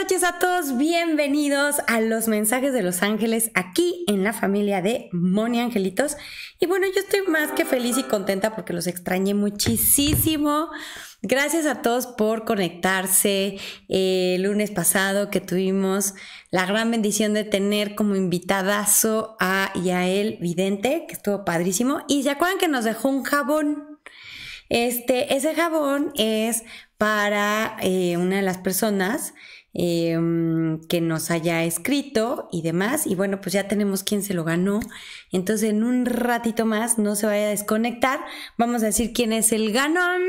noches a todos, bienvenidos a los mensajes de los ángeles aquí en la familia de Moni Angelitos. Y bueno, yo estoy más que feliz y contenta porque los extrañé muchísimo. Gracias a todos por conectarse. Eh, el lunes pasado que tuvimos la gran bendición de tener como invitadazo a Yael Vidente, que estuvo padrísimo. Y se acuerdan que nos dejó un jabón. Este, ese jabón es para eh, una de las personas Em, que nos haya escrito y demás. Y bueno, pues ya tenemos quién se lo ganó. Entonces en un ratito más, no se vaya a desconectar, vamos a decir quién es el ganón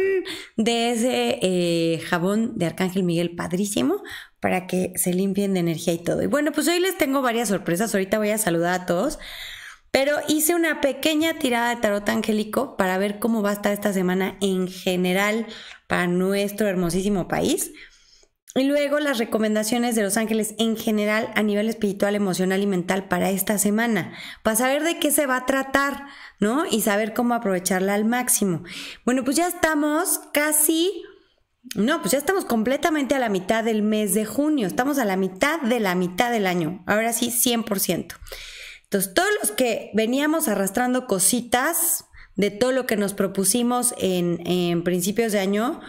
de ese eh, jabón de Arcángel Miguel padrísimo para que se limpien de energía y todo. Y bueno, pues hoy les tengo varias sorpresas. Ahorita voy a saludar a todos. Pero hice una pequeña tirada de tarot angélico para ver cómo va a estar esta semana en general para nuestro hermosísimo país. Y luego las recomendaciones de los ángeles en general a nivel espiritual, emocional y mental para esta semana, para saber de qué se va a tratar, ¿no? Y saber cómo aprovecharla al máximo. Bueno, pues ya estamos casi, no, pues ya estamos completamente a la mitad del mes de junio, estamos a la mitad de la mitad del año, ahora sí, 100%. Entonces, todos los que veníamos arrastrando cositas de todo lo que nos propusimos en, en principios de año,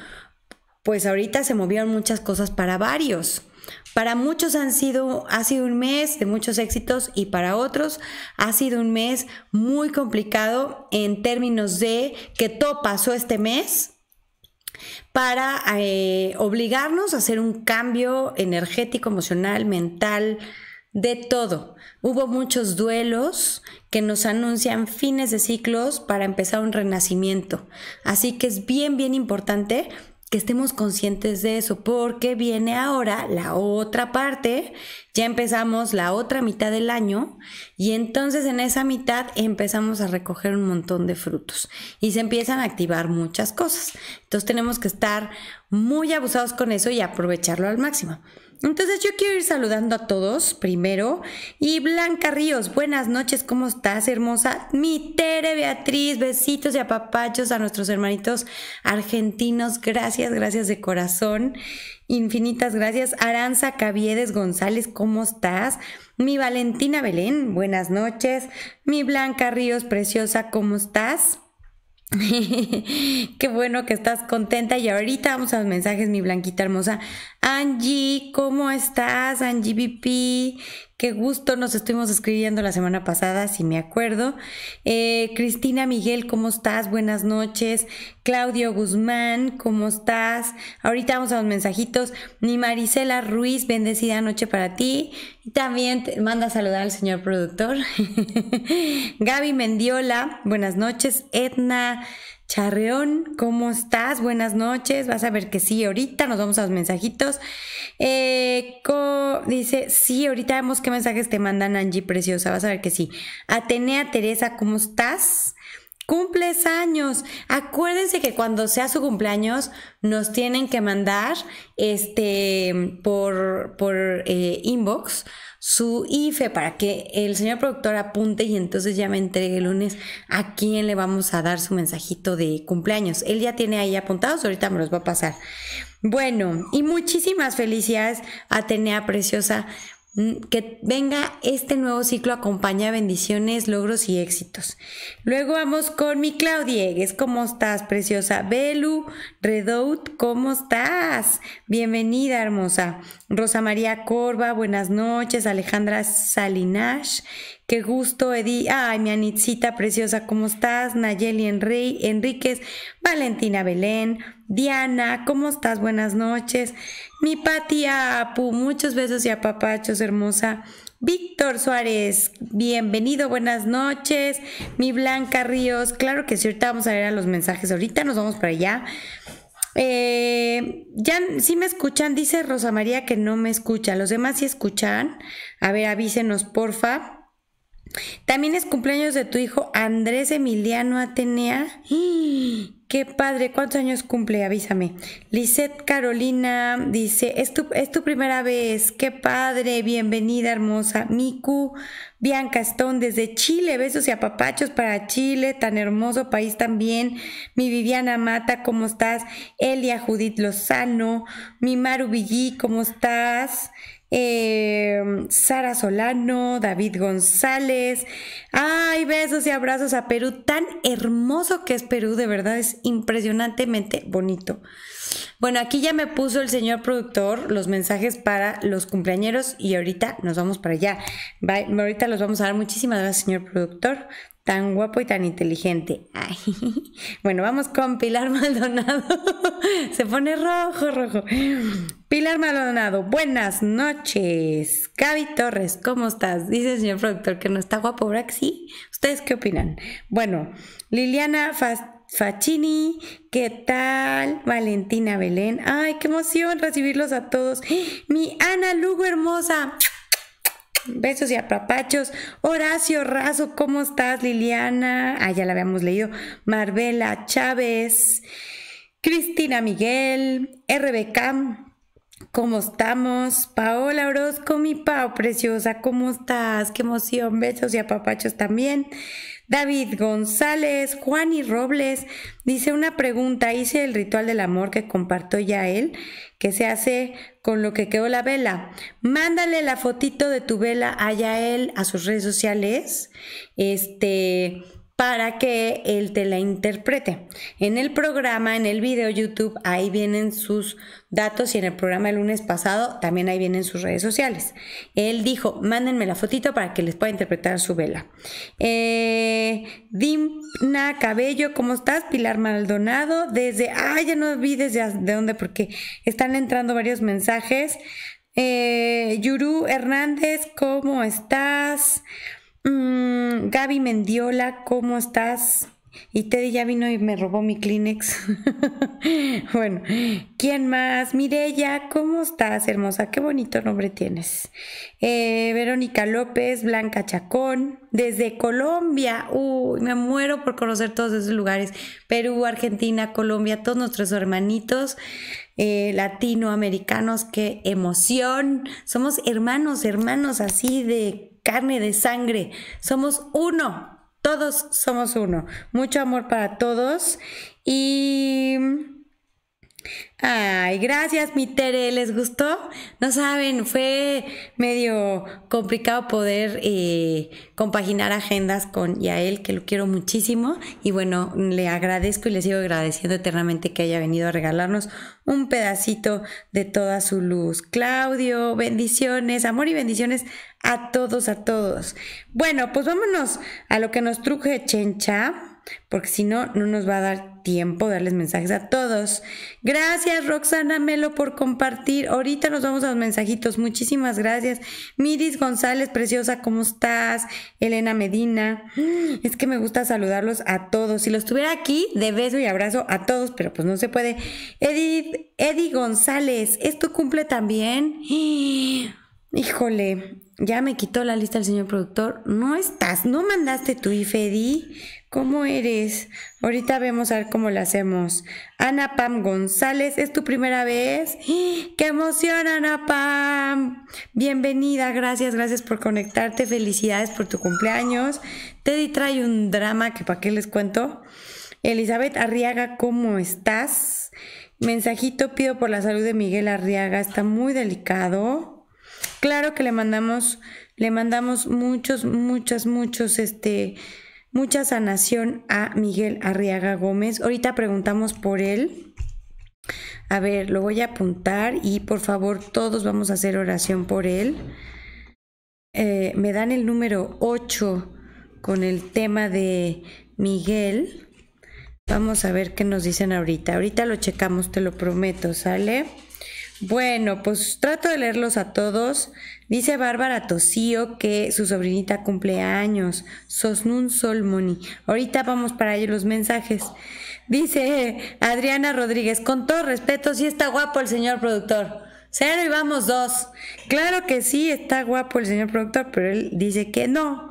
pues ahorita se movieron muchas cosas para varios. Para muchos han sido, ha sido un mes de muchos éxitos y para otros ha sido un mes muy complicado en términos de que todo pasó este mes para eh, obligarnos a hacer un cambio energético, emocional, mental, de todo. Hubo muchos duelos que nos anuncian fines de ciclos para empezar un renacimiento. Así que es bien, bien importante que estemos conscientes de eso, porque viene ahora la otra parte, ya empezamos la otra mitad del año y entonces en esa mitad empezamos a recoger un montón de frutos y se empiezan a activar muchas cosas. Entonces tenemos que estar muy abusados con eso y aprovecharlo al máximo. Entonces yo quiero ir saludando a todos primero. Y Blanca Ríos, buenas noches, ¿cómo estás, hermosa? Mi Tere Beatriz, besitos y apapachos a nuestros hermanitos argentinos. Gracias, gracias de corazón. Infinitas gracias. Aranza Caviedes González, ¿cómo estás? Mi Valentina Belén, buenas noches. Mi Blanca Ríos, preciosa, ¿cómo estás? Qué bueno que estás contenta y ahorita vamos a los mensajes, mi blanquita hermosa. Angie, ¿cómo estás? Angie BP, Qué gusto, nos estuvimos escribiendo la semana pasada, si me acuerdo. Eh, Cristina Miguel, ¿cómo estás? Buenas noches. Claudio Guzmán, ¿cómo estás? Ahorita vamos a los mensajitos. Ni Marisela Ruiz, bendecida noche para ti. Y también te manda saludar al señor productor. Gaby Mendiola, buenas noches. Edna Charreón, ¿cómo estás? Buenas noches. Vas a ver que sí, ahorita nos vamos a los mensajitos. Eh, dice, sí, ahorita vemos qué mensajes te mandan Angie Preciosa. Vas a ver que sí. Atenea Teresa, ¿cómo estás? Cumples años. Acuérdense que cuando sea su cumpleaños nos tienen que mandar este por, por eh, inbox su IFE para que el señor productor apunte y entonces ya me entregue el lunes a quién le vamos a dar su mensajito de cumpleaños. Él ya tiene ahí apuntados, ahorita me los va a pasar. Bueno, y muchísimas felicidades, Atenea Preciosa, Mm, que venga este nuevo ciclo acompaña bendiciones, logros y éxitos. Luego vamos con mi Claudiegues. ¿Cómo estás, preciosa? Belu Redout, ¿cómo estás? Bienvenida, hermosa. Rosa María Corva, buenas noches. Alejandra Salinas Qué gusto, Edi. Ay, mi Anitzita preciosa, ¿cómo estás? Nayeli Enríquez, Valentina Belén, Diana, ¿cómo estás? Buenas noches. Mi Patia Apu, muchos besos y apapachos, hermosa. Víctor Suárez, bienvenido, buenas noches. Mi Blanca Ríos, claro que sí, ahorita vamos a ver a los mensajes, ahorita nos vamos para allá. Eh, ya sí me escuchan, dice Rosa María que no me escucha, los demás sí escuchan. A ver, avísenos, porfa. También es cumpleaños de tu hijo Andrés Emiliano Atenea. ¡Qué padre! ¿Cuántos años cumple? Avísame. Lisette Carolina dice, es tu, es tu primera vez. ¡Qué padre! Bienvenida, hermosa. Miku, Bianca Stone desde Chile. Besos y apapachos para Chile, tan hermoso país también. Mi Viviana Mata, ¿cómo estás? Elia Judith Lozano. Mi Maru Villí, ¿cómo estás? Em, Sara Solano, David González. Ay, besos y abrazos a Perú, tan hermoso que es Perú, de verdad es impresionantemente bonito. Bueno, aquí ya me puso el señor productor los mensajes para los cumpleañeros y ahorita nos vamos para allá. Ahorita los vamos a dar. Muchísimas gracias, señor productor tan guapo y tan inteligente. Bueno, vamos con Pilar Maldonado. Se pone rojo, rojo. Pilar Maldonado, buenas noches. Gaby Torres, ¿cómo estás? Dice el señor productor que no está guapo, ¿verdad? Sí. ¿Ustedes qué opinan? Bueno, Liliana Facini, ¿qué tal? Valentina Belén. Ay, qué emoción recibirlos a todos. Mi Ana Lugo hermosa. Besos y apapachos. Horacio Razo, ¿cómo estás? Liliana, ah, ya la habíamos leído. Marbella Chávez, Cristina Miguel, RBK, ¿Cómo estamos? Paola Orozco, mi Pao, preciosa, ¿cómo estás? Qué emoción, besos y apapachos también. David González, Juan y Robles, dice una pregunta, hice el ritual del amor que compartió ya él, que se hace con lo que quedó la vela. Mándale la fotito de tu vela a Yael a sus redes sociales. Este, para que él te la interprete. En el programa, en el video YouTube, ahí vienen sus datos y en el programa el lunes pasado también ahí vienen sus redes sociales. Él dijo, mándenme la fotito para que les pueda interpretar su vela. Eh, Dimna Cabello, ¿cómo estás? Pilar Maldonado, desde, ah, ya no vi desde de dónde porque están entrando varios mensajes. Eh, Yuru Hernández, ¿cómo estás? Mm, Gaby Mendiola, ¿cómo estás? Y Teddy ya vino y me robó mi Kleenex. bueno, ¿quién más? Mirella, ¿cómo estás, hermosa? Qué bonito nombre tienes. Eh, Verónica López, Blanca Chacón, desde Colombia. Uy, me muero por conocer todos esos lugares. Perú, Argentina, Colombia, todos nuestros hermanitos eh, latinoamericanos. Qué emoción. Somos hermanos, hermanos así de carne, de sangre. Somos uno. Todos somos uno. Mucho amor para todos y... Ay, gracias, mi Tere, ¿les gustó? No saben, fue medio complicado poder eh, compaginar agendas con Yael, que lo quiero muchísimo. Y bueno, le agradezco y le sigo agradeciendo eternamente que haya venido a regalarnos un pedacito de toda su luz. Claudio, bendiciones, amor y bendiciones a todos, a todos. Bueno, pues vámonos a lo que nos truje Chencha porque si no, no nos va a dar tiempo darles mensajes a todos. Gracias, Roxana Melo, por compartir. Ahorita nos vamos a los mensajitos. Muchísimas gracias. Miris González, preciosa, ¿cómo estás? Elena Medina. Es que me gusta saludarlos a todos. Si los tuviera aquí, de beso y abrazo a todos, pero pues no se puede. Edith, Eddie González, ¿esto cumple también? Híjole, ya me quitó la lista el señor productor. No estás, no mandaste tu Eddie. ¿Cómo eres? Ahorita vemos a ver cómo lo hacemos. Ana Pam González, ¿es tu primera vez? ¡Qué emoción, Ana Pam! Bienvenida, gracias, gracias por conectarte. Felicidades por tu cumpleaños. Teddy trae un drama que para qué les cuento. Elizabeth Arriaga, ¿cómo estás? Mensajito pido por la salud de Miguel Arriaga, está muy delicado. Claro que le mandamos, le mandamos muchos, muchas, muchos, este Mucha sanación a Miguel Arriaga Gómez. Ahorita preguntamos por él. A ver, lo voy a apuntar y por favor todos vamos a hacer oración por él. Eh, me dan el número 8 con el tema de Miguel. Vamos a ver qué nos dicen ahorita. Ahorita lo checamos, te lo prometo, ¿sale? Bueno, pues trato de leerlos a todos. Dice Bárbara Tosío que su sobrinita cumple años. Sosnun Solmoni. Ahorita vamos para ello los mensajes. Dice Adriana Rodríguez, con todo respeto, sí está guapo el señor productor. Cero y vamos dos. Claro que sí, está guapo el señor productor, pero él dice que no.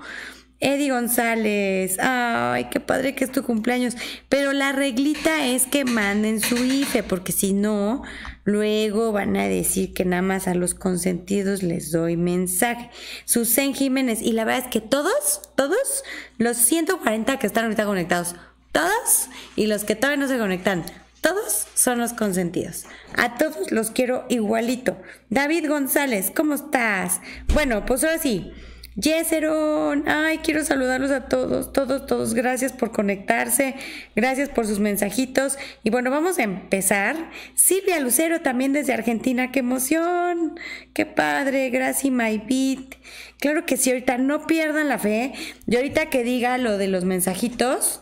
Eddie González, ay, qué padre que es tu cumpleaños. Pero la reglita es que manden su IFE, porque si no, Luego van a decir que nada más a los consentidos les doy mensaje. Susan Jiménez, y la verdad es que todos, todos, los 140 que están ahorita conectados, todos, y los que todavía no se conectan, todos son los consentidos. A todos los quiero igualito. David González, ¿cómo estás? Bueno, pues ahora sí. Yeserón, ay, quiero saludarlos a todos, todos, todos. Gracias por conectarse, gracias por sus mensajitos. Y bueno, vamos a empezar. Silvia Lucero también desde Argentina, qué emoción, qué padre, gracias, my beat. Claro que sí, ahorita no pierdan la fe. Y ahorita que diga lo de los mensajitos,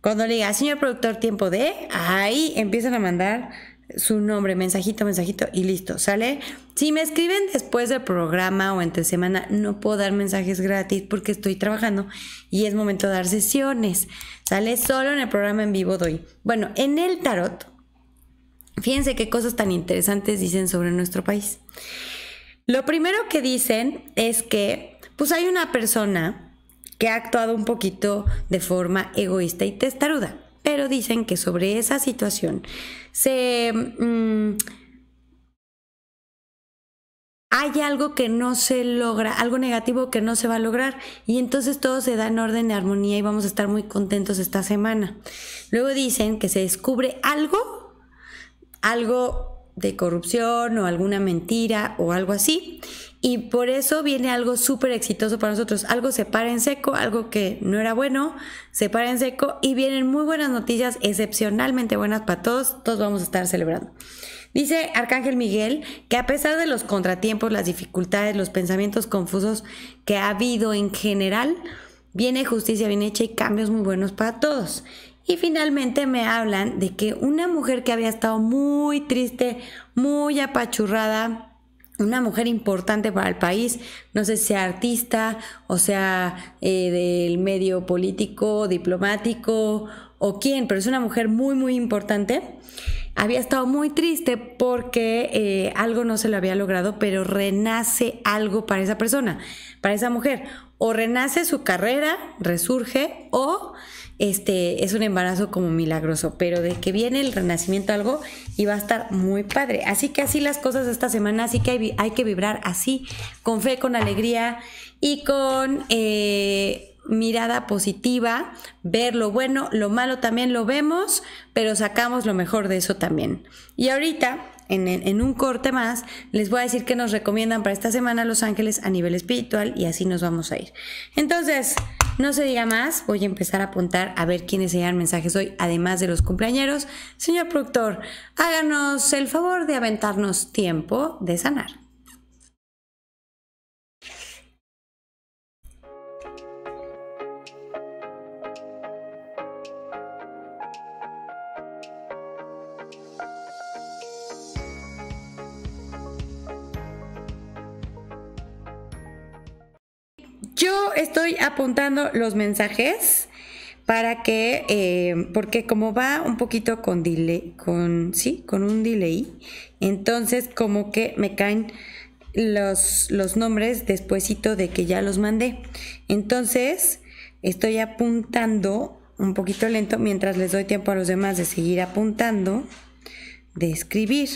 cuando le diga, señor productor, tiempo de, ahí empiezan a mandar su nombre, mensajito, mensajito y listo, ¿sale? Si me escriben después del programa o entre semana, no puedo dar mensajes gratis porque estoy trabajando y es momento de dar sesiones, ¿sale? Solo en el programa en vivo doy. Bueno, en el tarot, fíjense qué cosas tan interesantes dicen sobre nuestro país. Lo primero que dicen es que, pues hay una persona que ha actuado un poquito de forma egoísta y testaruda pero dicen que sobre esa situación se... Mm, hay algo que no se logra, algo negativo que no se va a lograr y entonces todo se da en orden y armonía y vamos a estar muy contentos esta semana. Luego dicen que se descubre algo, algo de corrupción o alguna mentira o algo así. Y por eso viene algo súper exitoso para nosotros. Algo se para en seco, algo que no era bueno, se para en seco y vienen muy buenas noticias, excepcionalmente buenas para todos. Todos vamos a estar celebrando. Dice Arcángel Miguel que a pesar de los contratiempos, las dificultades, los pensamientos confusos que ha habido en general, viene justicia bien hecha y cambios muy buenos para todos. Y finalmente me hablan de que una mujer que había estado muy triste, muy apachurrada, una mujer importante para el país, no sé si sea artista o sea eh, del medio político, diplomático o quién, pero es una mujer muy, muy importante. Había estado muy triste porque eh, algo no se lo había logrado, pero renace algo para esa persona, para esa mujer. O renace su carrera, resurge, o este, es un embarazo como milagroso, pero de que viene el renacimiento algo y va a estar muy padre. Así que así las cosas esta semana, así que hay, que vibrar así, con fe, con alegría y con... Eh, mirada positiva, ver lo bueno, lo malo también lo vemos, pero sacamos lo mejor de eso también. Y ahorita en, un corte más, les voy a decir que nos recomiendan para esta semana los ángeles a nivel espiritual y así nos vamos a ir. Entonces, no se diga más, voy a empezar a apuntar a ver quiénes se mensajes hoy, además de los compañeros, Señor productor, háganos el favor de aventarnos tiempo de sanar. Yo estoy apuntando los mensajes para que, eh, porque como va un poquito con delay, con, sí, con un delay, entonces como que me caen los, los nombres despuesito de que ya los mandé. Entonces estoy apuntando un poquito lento mientras les doy tiempo a los demás de seguir apuntando, de escribir.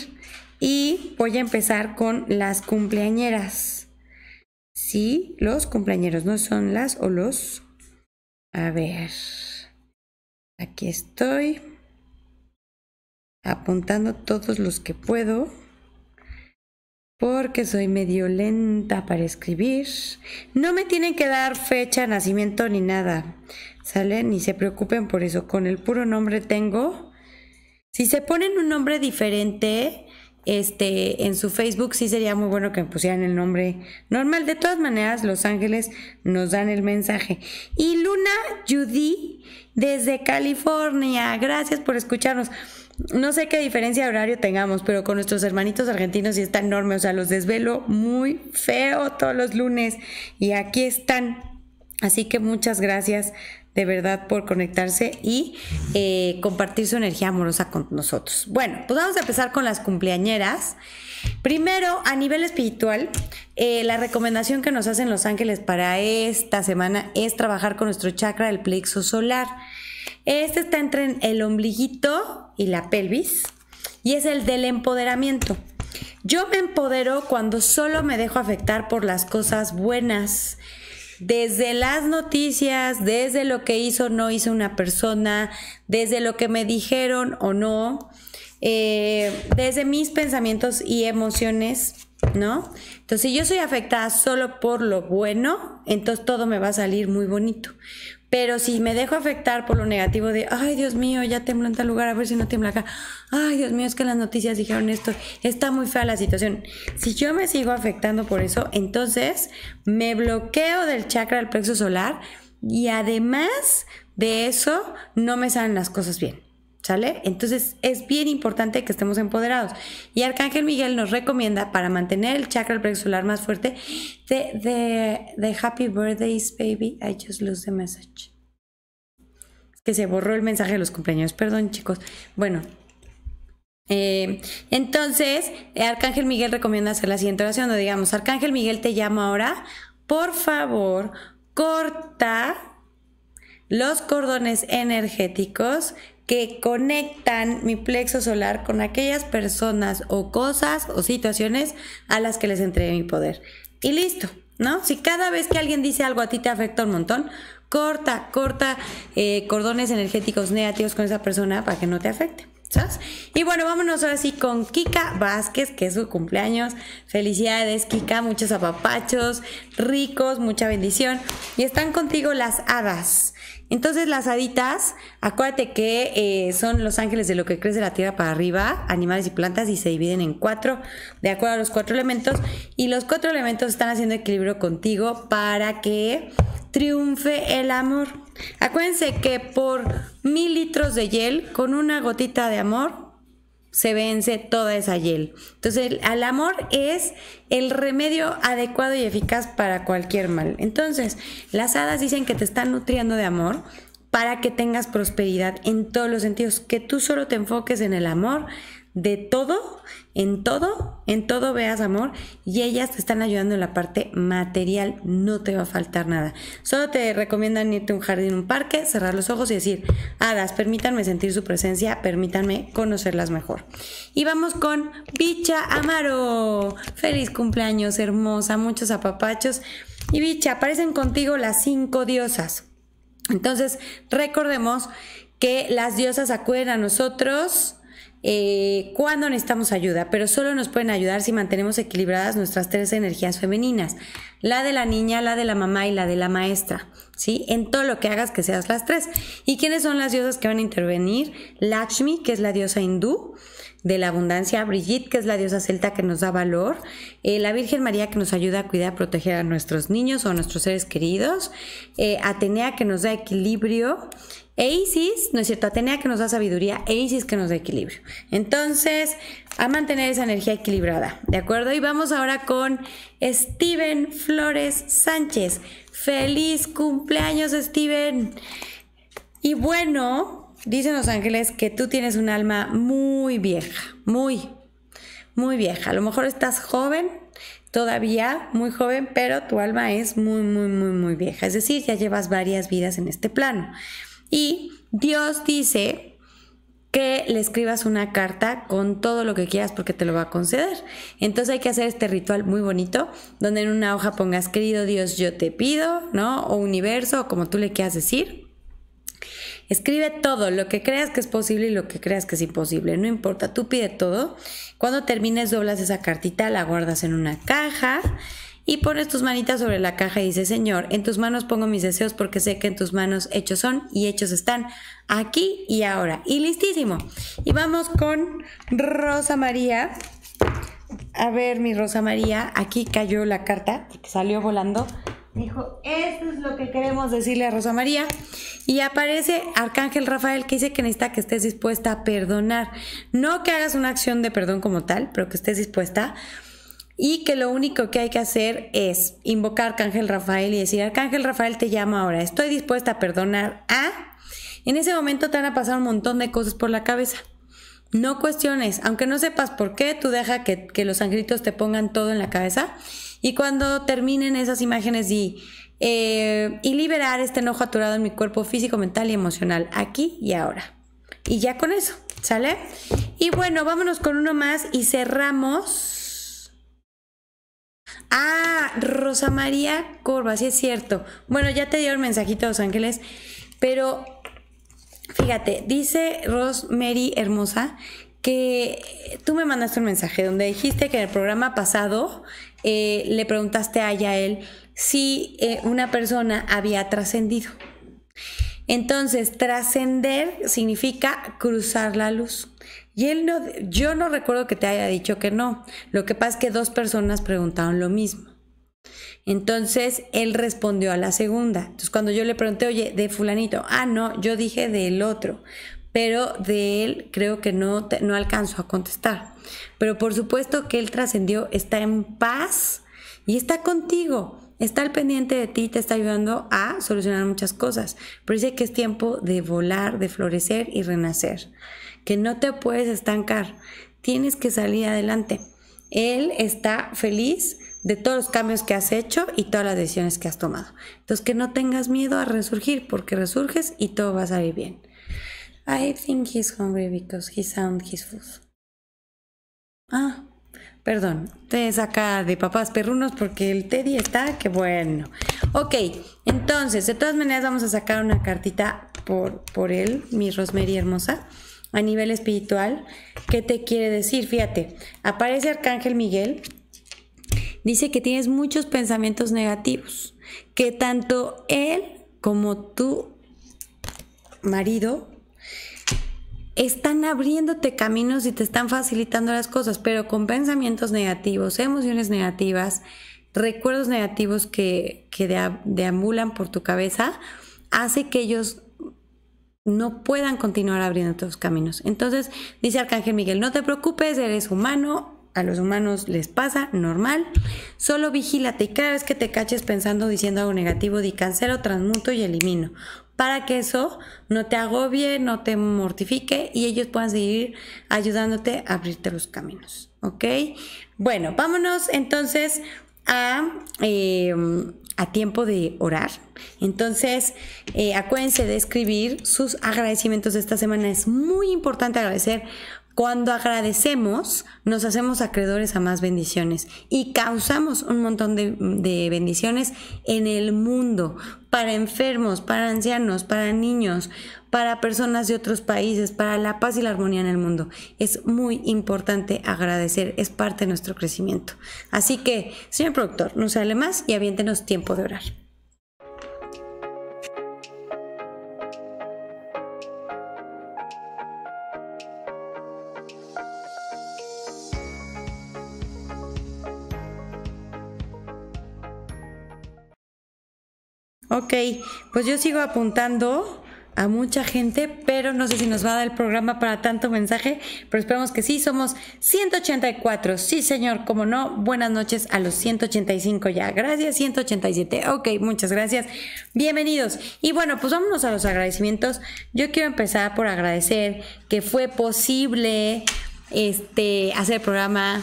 Y voy a empezar con las cumpleañeras. Sí, los compañeros no son las o los. A ver, aquí estoy apuntando todos los que puedo porque soy medio lenta para escribir. No me tienen que dar fecha, nacimiento ni nada. ¿Sale? Ni se preocupen por eso. Con el puro nombre tengo. Si se ponen un nombre diferente, este, en su Facebook sí sería muy bueno que me pusieran el nombre normal. De todas maneras, Los Ángeles nos dan el mensaje. Y Luna Judy desde California, gracias por escucharnos. No sé qué diferencia de horario tengamos, pero con nuestros hermanitos argentinos sí está enorme. O sea, los desvelo muy feo todos los lunes. Y aquí están Así que muchas gracias de verdad por conectarse y eh, compartir su energía amorosa con nosotros. Bueno, pues vamos a empezar con las cumpleañeras. Primero, a nivel espiritual, eh, la recomendación que nos hacen los ángeles para esta semana es trabajar con nuestro chakra del plexo solar. Este está entre el ombliguito y la pelvis y es el del empoderamiento. Yo me empodero cuando solo me dejo afectar por las cosas buenas desde las noticias, desde lo que hizo o no hizo una persona, desde lo que me dijeron o no, eh, desde mis pensamientos y emociones, ¿no? Entonces, si yo soy afectada solo por lo bueno, entonces todo me va a salir muy bonito. Pero si me dejo afectar por lo negativo de, ay Dios mío, ya tembló en tal lugar, a ver si no tiembla acá, ay Dios mío, es que las noticias dijeron esto, está muy fea la situación. Si yo me sigo afectando por eso, entonces me bloqueo del chakra del plexo solar y además de eso no me salen las cosas bien. ¿sale? Entonces es bien importante que estemos empoderados. Y Arcángel Miguel nos recomienda para mantener el chakra solar más fuerte, de, Happy Birthdays, baby, I just lose the message. que se borró el mensaje de los cumpleaños, perdón chicos. Bueno, eh, entonces, eh, Arcángel Miguel recomienda hacer la siguiente oración, digamos, Arcángel Miguel te llama ahora, por favor, corta los cordones energéticos que conectan mi plexo solar con aquellas personas o cosas o situaciones a las que les entregué mi poder. Y listo, ¿no? Si cada vez que alguien dice algo a ti te afecta un montón, corta, corta eh, cordones energéticos negativos con esa persona para que no te afecte. ¿Sabes? Y bueno, vámonos ahora sí con Kika Vázquez, que es su cumpleaños. Felicidades, Kika, muchos apapachos, ricos, mucha bendición. Y están contigo las hadas. Entonces las haditas, acuérdate que eh, son los ángeles de lo que crece la tierra para arriba, animales y plantas, y se dividen en cuatro, de acuerdo a los cuatro elementos. Y los cuatro elementos están haciendo equilibrio contigo para que triunfe el amor. Acuérdense que por mil litros de hiel, con una gotita de amor, se vence toda esa hiel. Entonces, el amor es el remedio adecuado y eficaz para cualquier mal. Entonces, las hadas dicen que te están nutriendo de amor para que tengas prosperidad en todos los sentidos, que tú solo te enfoques en el amor de todo en todo, en todo veas amor y ellas te están ayudando en la parte material, no te va a faltar nada. Solo te recomiendan irte a un jardín, un parque, cerrar los ojos y decir, hadas, permítanme sentir su presencia, permítanme conocerlas mejor. Y vamos con Bicha Amaro. Feliz cumpleaños, hermosa, muchos apapachos. Y Bicha, aparecen contigo las cinco diosas. Entonces, recordemos que las diosas acuden a nosotros eh, cuando necesitamos ayuda, pero solo nos pueden ayudar si mantenemos equilibradas nuestras tres energías femeninas, la de la niña, la de la mamá y la de la maestra, ¿sí? En todo lo que hagas que seas las tres. ¿Y quiénes son las diosas que van a intervenir? Lakshmi, que es la diosa hindú de la abundancia, Brigitte, que es la diosa celta que nos da valor, eh, la Virgen María, que nos ayuda a cuidar, a proteger a nuestros niños o a nuestros seres queridos, eh, Atenea, que nos da equilibrio, e Isis, ¿no es cierto? Atenea que nos da sabiduría e que nos da equilibrio. Entonces, a mantener esa energía equilibrada, ¿de acuerdo? Y vamos ahora con Steven Flores Sánchez. Feliz cumpleaños, Steven. Y bueno, dicen los ángeles que tú tienes un alma muy vieja, muy, muy vieja. A lo mejor estás joven, todavía muy joven, pero tu alma es muy, muy, muy, muy vieja. Es decir, ya llevas varias vidas en este plano. Y Dios dice que le escribas una carta con todo lo que quieras porque te lo va a conceder. Entonces hay que hacer este ritual muy bonito donde en una hoja pongas, querido Dios, yo te pido, ¿no? O universo, o como tú le quieras decir. Escribe todo, lo que creas que es posible y lo que creas que es imposible, no importa, tú pide todo. Cuando termines doblas esa cartita, la guardas en una caja y pones tus manitas sobre la caja y dices, Señor, en tus manos pongo mis deseos porque sé que en tus manos hechos son y hechos están aquí y ahora. Y listísimo. Y vamos con Rosa María. A ver, mi Rosa María, aquí cayó la carta que salió volando. Dijo, esto es lo que queremos decirle a Rosa María. Y aparece Arcángel Rafael que dice que necesita que estés dispuesta a perdonar. No que hagas una acción de perdón como tal, pero que estés dispuesta y que lo único que hay que hacer es invocar Arcángel Rafael y decir, Arcángel Rafael te llamo ahora, estoy dispuesta a perdonar a... En ese momento te van a pasar un montón de cosas por la cabeza. No cuestiones, aunque no sepas por qué, tú deja que, los sangritos te pongan todo en la cabeza y cuando terminen esas imágenes y, eh, y liberar este enojo aturado en mi cuerpo físico, mental y emocional, aquí y ahora. Y ya con eso, ¿sale? Y bueno, vámonos con uno más y cerramos Ah, Rosa María Corva, sí es cierto. Bueno, ya te dio el mensajito Los Ángeles, pero fíjate, dice Rosemary Hermosa que tú me mandaste un mensaje donde dijiste que en el programa pasado eh, le preguntaste a Yael si eh, una persona había trascendido. Entonces, trascender significa cruzar la luz. Y él no, yo no recuerdo que te haya dicho que no. Lo que pasa es que dos personas preguntaron lo mismo. Entonces él respondió a la segunda. Entonces cuando yo le pregunté, oye, de fulanito, ah, no, yo dije del otro, pero de él creo que no, no alcanzó a contestar. Pero por supuesto que él trascendió, está en paz y está contigo, está al pendiente de ti, te está ayudando a solucionar muchas cosas. Pero dice que es tiempo de volar, de florecer y renacer que no te puedes estancar, tienes que salir adelante. Él está feliz de todos los cambios que has hecho y todas las decisiones que has tomado. Entonces, que no tengas miedo a resurgir, porque resurges y todo va a salir bien. I think he's hungry because he sound his food. Ah, perdón, te saca de papás perrunos porque el Teddy está, que bueno. Ok, entonces, de todas maneras vamos a sacar una cartita por, por él, mi Rosemary hermosa a nivel espiritual, ¿qué te quiere decir? Fíjate, aparece Arcángel Miguel, dice que tienes muchos pensamientos negativos, que tanto él como tu marido están abriéndote caminos y te están facilitando las cosas, pero con pensamientos negativos, emociones negativas, recuerdos negativos que, que deambulan por tu cabeza, hace que ellos no puedan continuar abriendo los caminos. Entonces, dice Arcángel Miguel, no te preocupes, eres humano, a los humanos les pasa, normal. Solo vigílate y cada vez que te caches pensando diciendo algo negativo, di cancelo, transmuto y elimino. Para que eso no te agobie, no te mortifique y ellos puedan seguir ayudándote a abrirte los caminos. ¿Ok? Bueno, vámonos entonces a em, a tiempo de orar. Entonces, eh, acuérdense de escribir sus agradecimientos de esta semana. Es muy importante agradecer cuando agradecemos, nos hacemos acreedores a más bendiciones y causamos un montón de, bendiciones en el mundo, para enfermos, para ancianos, para niños, para personas de otros países, para la paz y la armonía en el mundo. Es muy importante agradecer, es parte de nuestro crecimiento. Así que, señor productor, no sale más y aviéntenos tiempo de orar. Ok, pues yo sigo apuntando a mucha gente, pero no sé si nos va a dar el programa para tanto mensaje, pero esperamos que sí, somos 184, sí señor, como no, buenas noches a los 185 ya, gracias 187, ok, muchas gracias, bienvenidos. Y bueno, pues vámonos a los agradecimientos, yo quiero empezar por agradecer que fue posible este, hacer el programa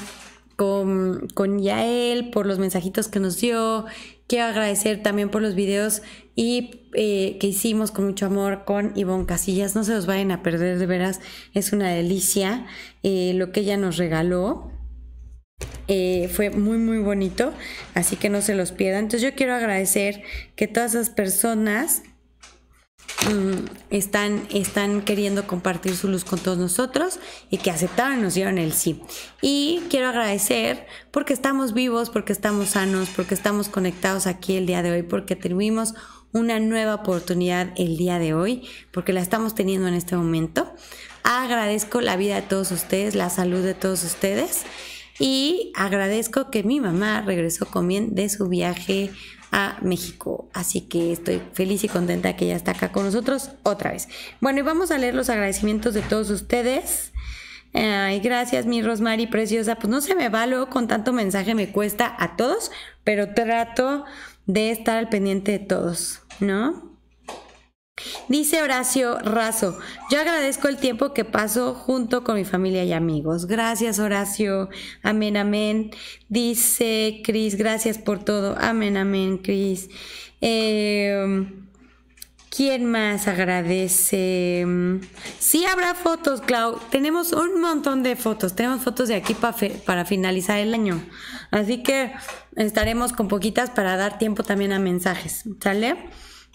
con, con Yael, por los mensajitos que nos dio, Quiero agradecer también por los videos y eh, que hicimos con mucho amor con Ivonne Casillas. No se los vayan a perder, de veras, es una delicia eh, lo que ella nos regaló. Eh, fue muy muy bonito, así que no se los pierdan. Entonces yo quiero agradecer que todas esas personas Mm, están, están queriendo compartir su luz con todos nosotros y que aceptaron, nos dieron el sí. Y quiero agradecer porque estamos vivos, porque estamos sanos, porque estamos conectados aquí el día de hoy, porque tuvimos una nueva oportunidad el día de hoy, porque la estamos teniendo en este momento. Agradezco la vida de todos ustedes, la salud de todos ustedes y agradezco que mi mamá regresó con bien de su viaje a México. Así que estoy feliz y contenta que ella está acá con nosotros otra vez. Bueno, y vamos a leer los agradecimientos de todos ustedes. Ay, gracias, mi Rosmary preciosa. Pues no se me va luego con tanto mensaje, me cuesta a todos, pero trato de estar al pendiente de todos, ¿no? Dice Horacio Razo, yo agradezco el tiempo que paso junto con mi familia y amigos. Gracias Horacio, amén, amén. Dice Cris, gracias por todo, amén, amén, Cris. Em, ¿Quién más agradece? Em, sí habrá fotos, Clau. Tenemos un montón de fotos. Tenemos fotos de aquí para finalizar el año. Así que estaremos con poquitas para dar tiempo también a mensajes. ¿Sale?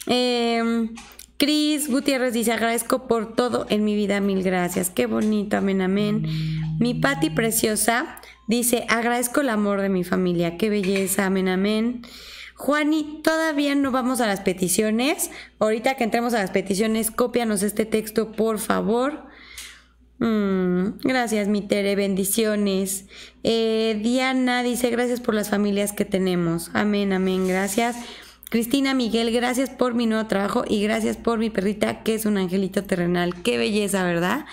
Em, Cris Gutiérrez dice, agradezco por todo en mi vida, mil gracias. Qué bonito, amén, amén. Mi Patti Preciosa dice, agradezco el amor de mi familia, qué belleza, amén, amén. Juani, todavía no vamos a las peticiones. Ahorita que entremos a las peticiones, cópianos este texto, por favor. Mm, gracias, mi Tere, bendiciones. Eh, Diana dice, gracias por las familias que tenemos. Amén, amén, gracias. Cristina Miguel, gracias por mi nuevo trabajo y gracias por mi perrita que es un angelito terrenal. Qué belleza, ¿verdad?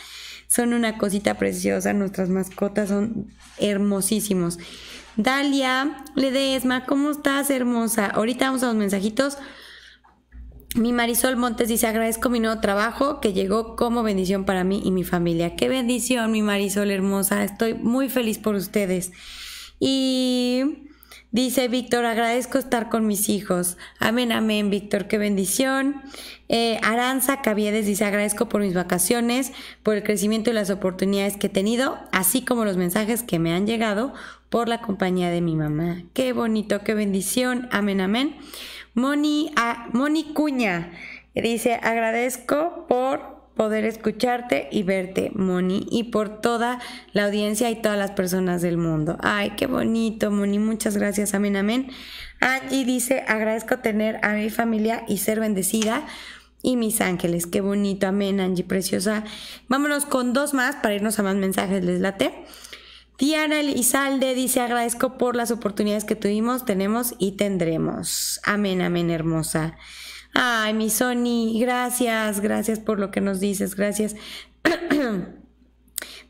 Son una cosita preciosa, nuestras mascotas son hermosísimos. Dalia Ledesma, ¿cómo estás, hermosa? Ahorita vamos a los mensajitos. Mi Marisol Montes dice, agradezco mi nuevo trabajo que llegó como bendición para mí y mi familia. Qué bendición, mi Marisol hermosa. Estoy muy feliz por ustedes. Y Dice Víctor, agradezco estar con mis hijos. Amén, amén, Víctor, qué bendición. Eh, Aranza Caviedes dice, agradezco por mis vacaciones, por el crecimiento y las oportunidades que he tenido, así como los mensajes que me han llegado por la compañía de mi mamá. Qué bonito, qué bendición. Amén, amén. Moni, a, ah, Moni Cuña dice, agradezco por poder escucharte y verte, Moni, y por toda la audiencia y todas las personas del mundo. Ay, qué bonito, Moni, muchas gracias, amén, amén. Angie dice, agradezco tener a mi familia y ser bendecida. Y mis ángeles, qué bonito, amén, Angie, preciosa. Vámonos con dos más para irnos a más mensajes, les late. Diana Elizalde dice, agradezco por las oportunidades que tuvimos, tenemos y tendremos. Amén, amén, hermosa. Ay, mi Sony, gracias, gracias por lo que nos dices, gracias.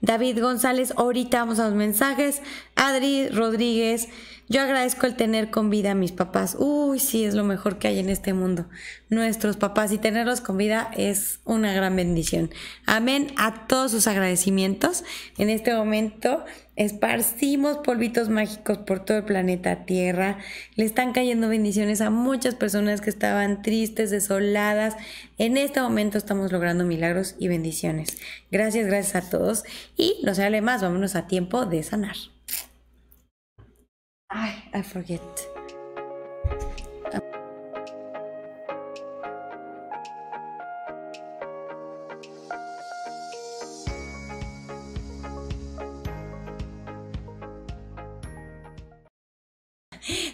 David González, ahorita vamos a los mensajes. Adri Rodríguez, yo agradezco el tener con vida a mis papás. Uy, sí, es lo mejor que hay en este mundo. Nuestros papás y tenerlos con vida es una gran bendición. Amén a todos sus agradecimientos. En este momento esparcimos polvitos mágicos por todo el planeta Tierra. Le están cayendo bendiciones a muchas personas que estaban tristes, desoladas. En este momento estamos logrando milagros y bendiciones. Gracias, gracias a todos. Y no se hable más, vámonos a tiempo de sanar. Ay, I forget.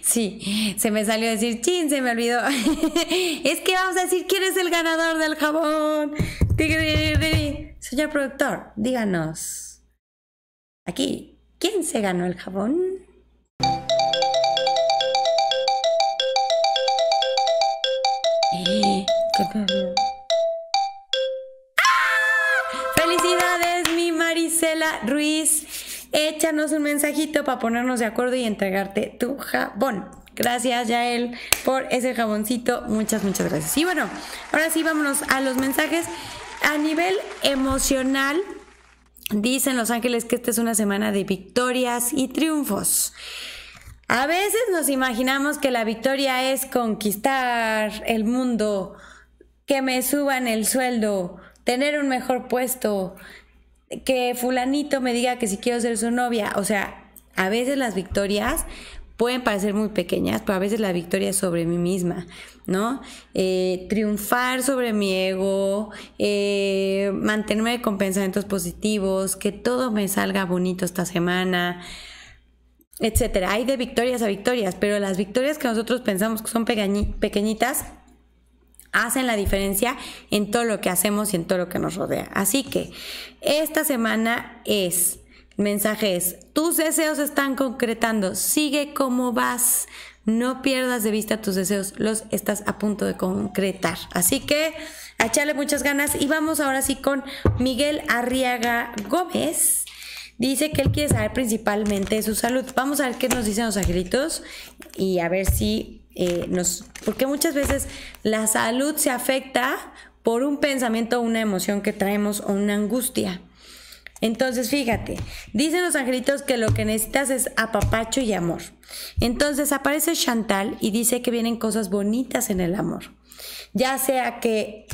Sí, se me salió a decir, chin, se me olvidó. es que vamos a decir quién es el ganador del jabón. Señor productor, díganos. Aquí, ¿quién se ganó el jabón? Felicidades, mi Marisela Ruiz. Échanos un mensajito para ponernos de acuerdo y entregarte tu jabón. Gracias, Yael, por ese jaboncito. Muchas, muchas gracias. Y bueno, ahora sí, vámonos a los mensajes. A nivel emocional, dicen Los Ángeles que esta es una semana de victorias y triunfos. A veces nos imaginamos que la victoria es conquistar el mundo que me suban el sueldo, tener un mejor puesto, que fulanito me diga que si quiero ser su novia. O sea, a veces las victorias pueden parecer muy pequeñas, pero a veces la victoria es sobre mí misma, ¿no? Eh, triunfar sobre mi ego, eh, mantenerme con pensamientos positivos, que todo me salga bonito esta semana, etcétera. Hay de victorias a victorias, pero las victorias que nosotros pensamos que son pequeñitas, hacen la diferencia en todo lo que hacemos y en todo lo que nos rodea. Así que esta semana es, el mensaje es, tus deseos están concretando, sigue como vas, no pierdas de vista tus deseos, los estás a punto de concretar. Así que a echarle muchas ganas y vamos ahora sí con Miguel Arriaga Gómez. Dice que él quiere saber principalmente de su salud. Vamos a ver qué nos dicen los angelitos y a ver si eh, porque muchas veces la salud se afecta por un pensamiento o una emoción que traemos o una angustia. Entonces, fíjate, dicen los angelitos que lo que necesitas es apapacho y amor. Entonces aparece Chantal y dice que vienen cosas bonitas en el amor. Ya sea que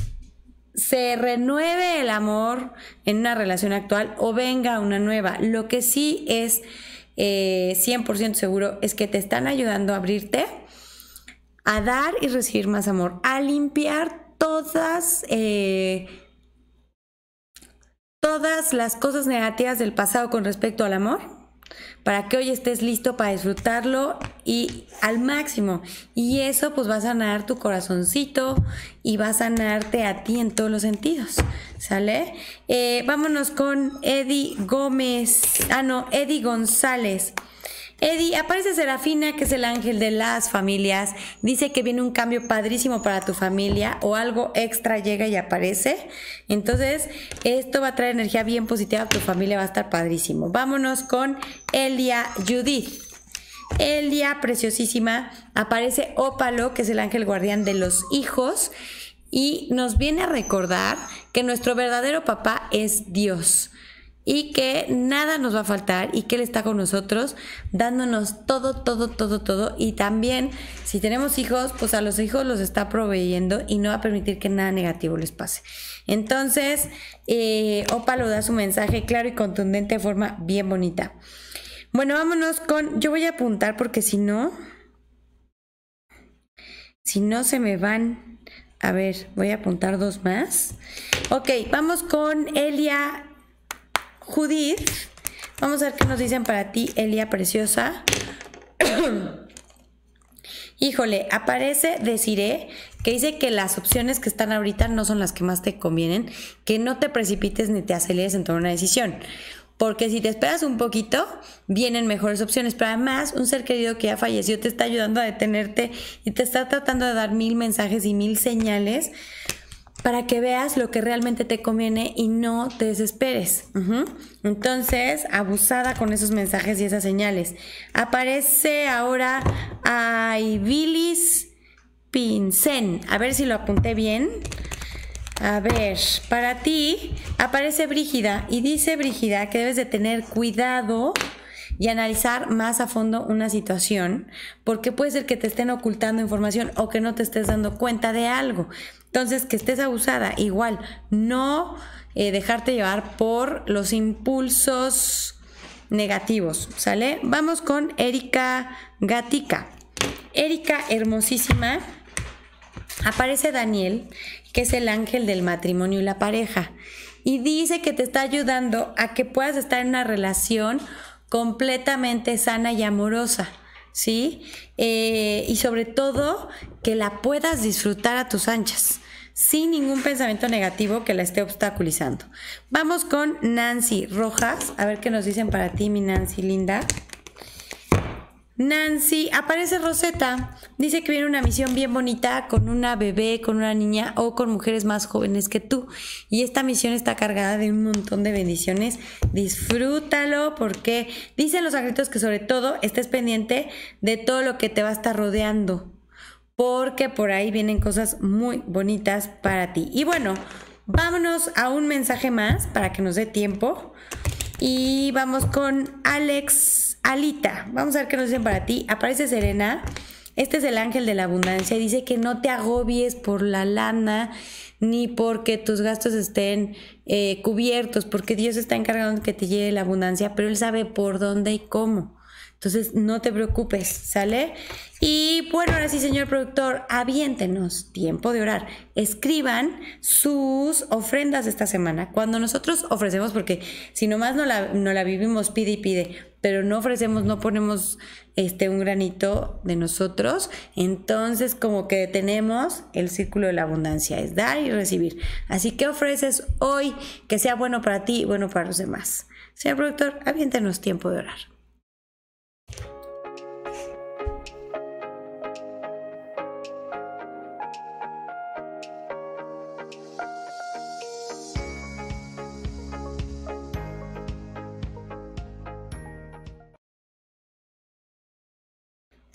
se renueve el amor en una relación actual o venga una nueva. Lo que sí es 100% eh, seguro es que te están ayudando a abrirte a dar y recibir más amor, a limpiar todas, eh, todas las cosas negativas del pasado con respecto al amor, para que hoy estés listo para disfrutarlo y al máximo. Y eso pues va a sanar tu corazoncito y va a sanarte a ti en todos los sentidos. ¿Sale? Eh, vámonos con Eddie Gómez. Ah, no, Eddie González. Eddie, aparece Serafina, que es el ángel de las familias. Dice que viene un cambio padrísimo para tu familia o algo extra llega y aparece. Entonces, esto va a traer energía bien positiva a tu familia, va a estar padrísimo. Vámonos con Elia Judith. Elia, preciosísima, aparece Ópalo, que es el ángel guardián de los hijos, y nos viene a recordar que nuestro verdadero papá es Dios y que nada nos va a faltar y que Él está con nosotros dándonos todo, todo, todo, todo. Y también si tenemos hijos, pues a los hijos los está proveyendo y no va a permitir que nada negativo les pase. Entonces, eh, Opa lo da su mensaje claro y contundente de forma bien bonita. Bueno, vámonos con, yo voy a apuntar porque si no, si no se me van. A ver, voy a apuntar dos más. Ok, vamos con Elia Judith, vamos a ver qué nos dicen para ti, Elia Preciosa. Híjole, aparece deciré, que dice que las opciones que están ahorita no son las que más te convienen, que no te precipites ni te aceleres en tomar una decisión. Porque si te esperas un poquito, vienen mejores opciones. Pero además, un ser querido que ya falleció te está ayudando a detenerte y te está tratando de dar mil mensajes y mil señales para que veas lo que realmente te conviene y no te desesperes. Entonces, abusada con esos mensajes y esas señales. Aparece ahora Ibilis Pincen. A ver si lo apunté bien. A ver, para ti aparece Brígida y dice Brígida que debes de tener cuidado y analizar más a fondo una situación, porque puede ser que te estén ocultando información o que no te estés dando cuenta de algo. Entonces, que estés abusada, igual, no eh, dejarte llevar por los impulsos negativos, ¿sale? Vamos con Erika Gatica. Erika, hermosísima, aparece Daniel, que es el ángel del matrimonio y la pareja, y dice que te está ayudando a que puedas estar en una relación completamente sana y amorosa. ¿sí? Eh, y sobre todo que la puedas disfrutar a tus anchas, sin ningún pensamiento negativo que la esté obstaculizando. Vamos con Nancy Rojas, a ver qué nos dicen para ti, mi Nancy linda. Nancy, aparece Rosetta. Dice que viene una misión bien bonita con una bebé, con una niña o con mujeres más jóvenes que tú. Y esta misión está cargada de un montón de bendiciones. Disfrútalo porque dicen los agritos que sobre todo estés pendiente de todo lo que te va a estar rodeando. Porque por ahí vienen cosas muy bonitas para ti. Y bueno, vámonos a un mensaje más para que nos dé tiempo. Y vamos con Alex. Alita, vamos a ver qué nos dicen para ti. Aparece Serena. Este es el ángel de la abundancia. Dice que no te agobies por la lana ni porque tus gastos estén eh, cubiertos, porque Dios está encargado de que te llegue la abundancia, pero Él sabe por dónde y cómo. Entonces, no te preocupes, ¿sale? Y bueno, ahora sí, señor productor, aviéntenos, tiempo de orar. Escriban sus ofrendas esta semana. Cuando nosotros ofrecemos, porque si nomás no la, no la vivimos, pide y pide, pero no ofrecemos, no ponemos este, un granito de nosotros, entonces como que tenemos el círculo de la abundancia, es dar y recibir. Así que ofreces hoy que sea bueno para ti y bueno para los demás. Señor productor, aviéntenos tiempo de orar.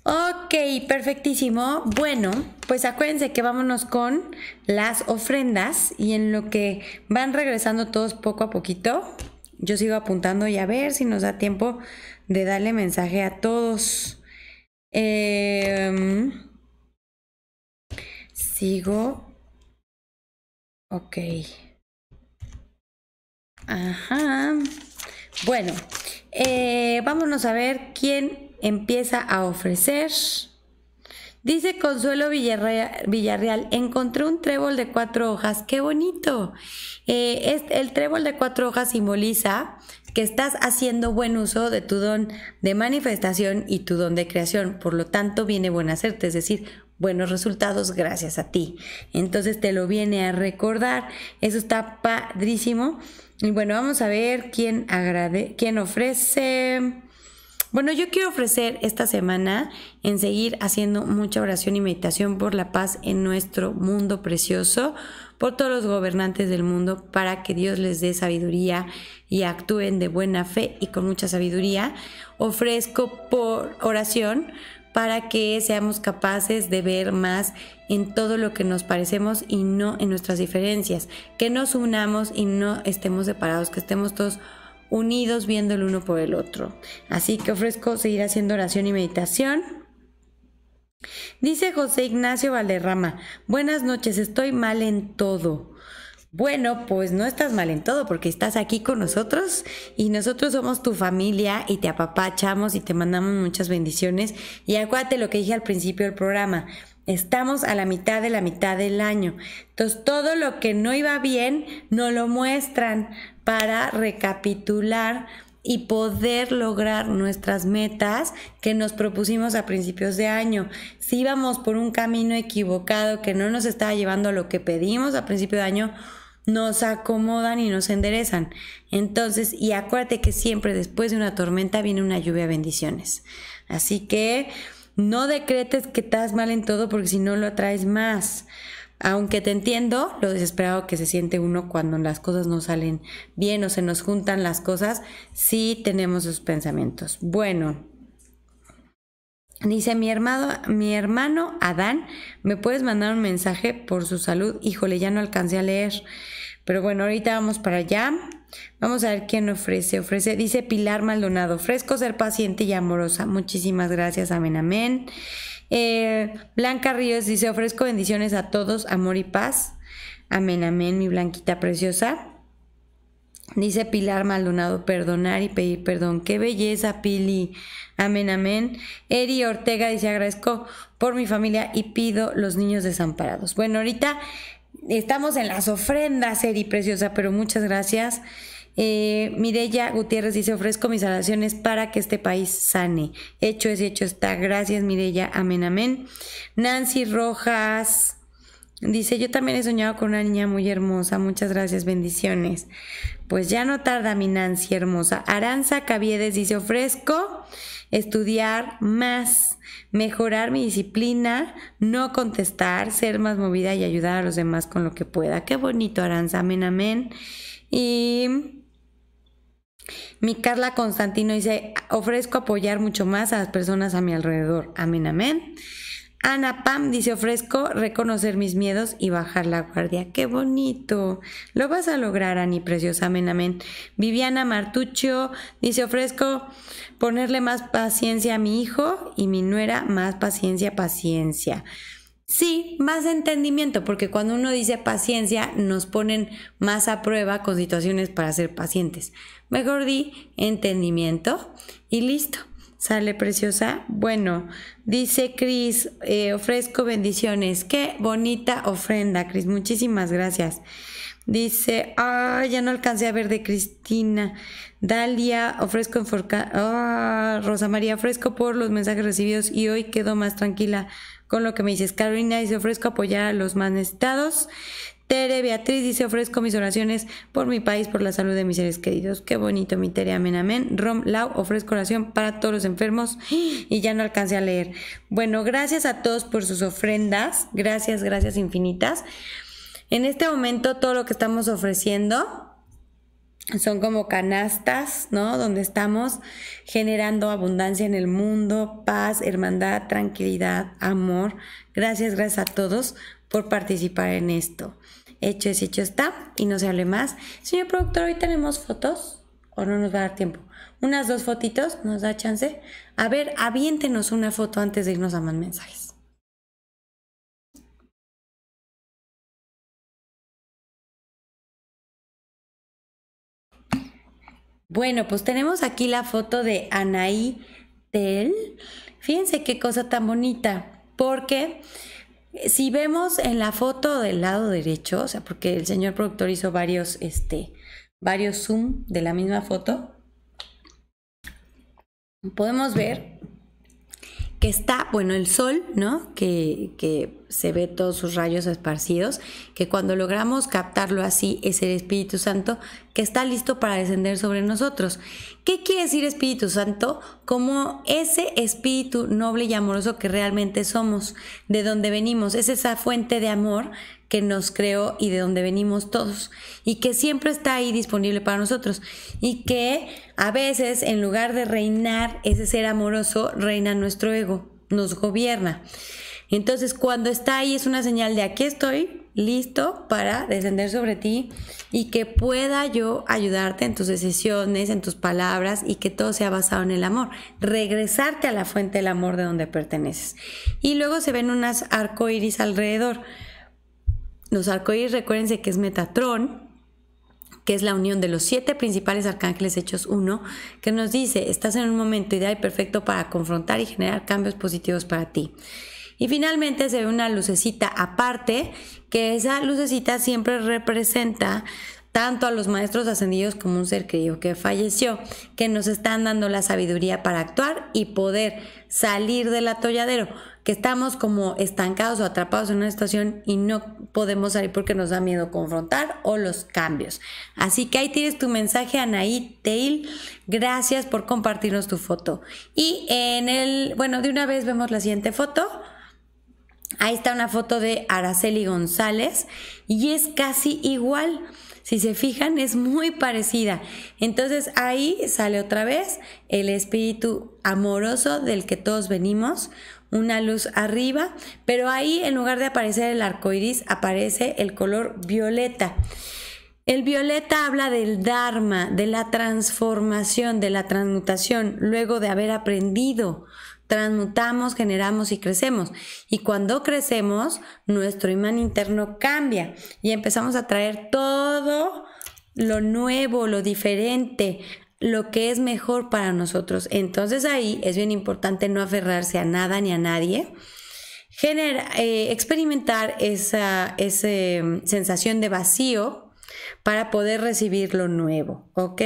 Ok, perfectísimo. Bueno, pues acuérdense que vámonos con las ofrendas y en lo que van regresando todos poco a poquito, yo sigo apuntando y a ver si nos da tiempo de darle mensaje a todos. Em, sigo. Ok. Ajá. Bueno, eh, vámonos a ver quién empieza a ofrecer. Dice Consuelo Villarreal, Villarreal, encontré un trébol de cuatro hojas, qué bonito. Eh, el trébol de cuatro hojas simboliza que estás haciendo buen uso de tu don de manifestación y tu don de creación, por lo tanto viene buen hacerte. es decir, buenos resultados gracias a ti. Entonces te lo viene a recordar, eso está padrísimo. Y bueno, vamos a ver quién, agrade, quién ofrece. Bueno, yo quiero ofrecer esta semana en seguir haciendo mucha oración y meditación por la paz en nuestro mundo precioso, por todos los gobernantes del mundo, para que Dios les dé sabiduría y actúen de buena fe y con mucha sabiduría. Ofrezco por oración para que seamos capaces de ver más en todo lo que nos parecemos y no en nuestras diferencias, que nos unamos y no estemos separados, que estemos todos unidos viendo el uno por el otro. Así que ofrezco seguir haciendo oración y meditación. Dice José Ignacio Valderrama, buenas noches, estoy mal en todo. Bueno, pues no estás mal en todo porque estás aquí con nosotros y nosotros somos tu familia y te apapachamos y te mandamos muchas bendiciones. Y acuérdate lo que dije al principio del programa, estamos a la mitad de la mitad del año. Entonces todo lo que no iba bien no lo muestran, para recapitular y poder lograr nuestras metas que nos propusimos a principios de año. Si íbamos por un camino equivocado que no nos estaba llevando a lo que pedimos a principio de año, nos acomodan y nos enderezan. Entonces, y acuérdate que siempre después de una tormenta viene una lluvia de bendiciones. Así que no decretes que estás mal en todo porque si no lo atraes más. Aunque te entiendo lo desesperado que se siente uno cuando las cosas no salen bien o se nos juntan las cosas, sí tenemos sus pensamientos. Bueno, Dice mi hermano, mi hermano Adán, ¿me puedes mandar un mensaje por su salud? Híjole, ya no alcancé a leer. Pero bueno, ahorita vamos para allá. Vamos a ver quién ofrece. Ofrece, dice Pilar Maldonado, fresco, ser paciente y amorosa. Muchísimas gracias, amén, amén. Eh, Blanca Ríos dice, ofrezco bendiciones a todos, amor y paz. Amén, amén, mi blanquita preciosa. Dice Pilar Maldonado, perdonar y pedir perdón. Qué belleza, Pili. Amén, amén. Eri Ortega dice, agradezco por mi familia y pido los niños desamparados. Bueno, ahorita estamos en las ofrendas, Eri Preciosa, pero muchas gracias. Eh, Mirella Gutiérrez dice, ofrezco mis oraciones para que este país sane. Hecho es hecho está. Gracias Mirella. amén, amén. Nancy Rojas dice, yo también he soñado con una niña muy hermosa. Muchas gracias, bendiciones. Pues ya no tarda mi Nancy hermosa. Aranza Caviedes dice, ofrezco estudiar más, mejorar mi disciplina, no contestar, ser más movida y ayudar a los demás con lo que pueda. Qué bonito, Aranza, amén, amén. Y mi Carla Constantino dice, ofrezco apoyar mucho más a las personas a mi alrededor. Amén, amén. Ana Pam dice, ofrezco reconocer mis miedos y bajar la guardia. ¡Qué bonito! Lo vas a lograr, Ani, preciosa. Amén, amén. Viviana Martuccio dice, ofrezco ponerle más paciencia a mi hijo y mi nuera, más paciencia, paciencia. Sí, más entendimiento, porque cuando uno dice paciencia, nos ponen más a prueba con situaciones para ser pacientes. Mejor di entendimiento y listo. Sale preciosa. Bueno, dice Cris, eh, ofrezco bendiciones. Qué bonita ofrenda, Cris. Muchísimas gracias. Dice, ah, ya no alcancé a ver de Cristina. Dalia, ofrezco en forca ah, Rosa María, ofrezco por los mensajes recibidos y hoy quedo más tranquila con lo que me dices. Carolina dice, ofrezco apoyar a los más necesitados. Tere Beatriz dice, ofrezco mis oraciones por mi país, por la salud de mis seres queridos. Qué bonito, mi Tere, amén, amén. Rom Lau, ofrezco oración para todos los enfermos y ya no alcancé a leer. Bueno, gracias a todos por sus ofrendas. Gracias, gracias infinitas. En este momento todo lo que estamos ofreciendo son como canastas, ¿no? Donde estamos generando abundancia en el mundo, paz, hermandad, tranquilidad, amor. Gracias, gracias a todos por participar en esto. Hecho es hecho está y no se hable más. Señor productor, hoy tenemos fotos o no nos va a dar tiempo. Unas dos fotitos, nos da chance. A ver, aviéntenos una foto antes de irnos a más mensajes. Bueno, pues tenemos aquí la foto de Anaí Tel. Fíjense qué cosa tan bonita, porque si vemos en la foto del lado derecho, o sea, porque el señor productor hizo varios, este, varios zoom de la misma foto, podemos ver que está, bueno, el sol, ¿no? Que, se ve todos sus rayos esparcidos, que cuando logramos captarlo así es el Espíritu Santo que está listo para descender sobre nosotros. ¿Qué quiere decir Espíritu Santo? Como ese espíritu noble y amoroso que realmente somos, de donde venimos, es esa fuente de amor nos creó y de donde venimos todos y que siempre está ahí disponible para nosotros y que a veces en lugar de reinar ese ser amoroso, reina nuestro ego, nos gobierna. Entonces cuando está ahí es una señal de aquí estoy, listo para descender sobre ti y que pueda yo ayudarte en tus decisiones, en tus palabras y que todo sea basado en el amor. Regresarte a la fuente del amor de donde perteneces. Y luego se ven unas arcoíris alrededor. Los arcoíris, recuérdense que es Metatrón, que es la unión de los siete principales arcángeles hechos uno, que nos dice, estás en un momento ideal y perfecto para confrontar y generar cambios positivos para ti. Y finalmente se ve una lucecita aparte, que esa lucecita siempre representa tanto a los maestros ascendidos como un ser querido que falleció, que nos están dando la sabiduría para actuar y poder salir del atolladero que estamos como estancados o atrapados en una situación y no podemos salir porque nos da miedo confrontar o los cambios. Así que ahí tienes tu mensaje, Anaí Tail. Gracias por compartirnos tu foto. Y en el, bueno, de una vez vemos la siguiente foto. Ahí está una foto de Araceli González y es casi igual. Si se fijan, es muy parecida. Entonces ahí sale otra vez el espíritu amoroso del que todos venimos, una luz arriba, pero ahí en lugar de aparecer el arco iris, aparece el color violeta. El violeta habla del Dharma, de la transformación, de la transmutación, luego de haber aprendido. Transmutamos, generamos y crecemos. Y cuando crecemos, nuestro imán interno cambia y empezamos a traer todo lo nuevo, lo diferente lo que es mejor para nosotros. Entonces ahí es bien importante no aferrarse a nada ni a nadie. Eh, experimentar esa, mm, sensación de vacío para poder recibir lo nuevo, ¿ok?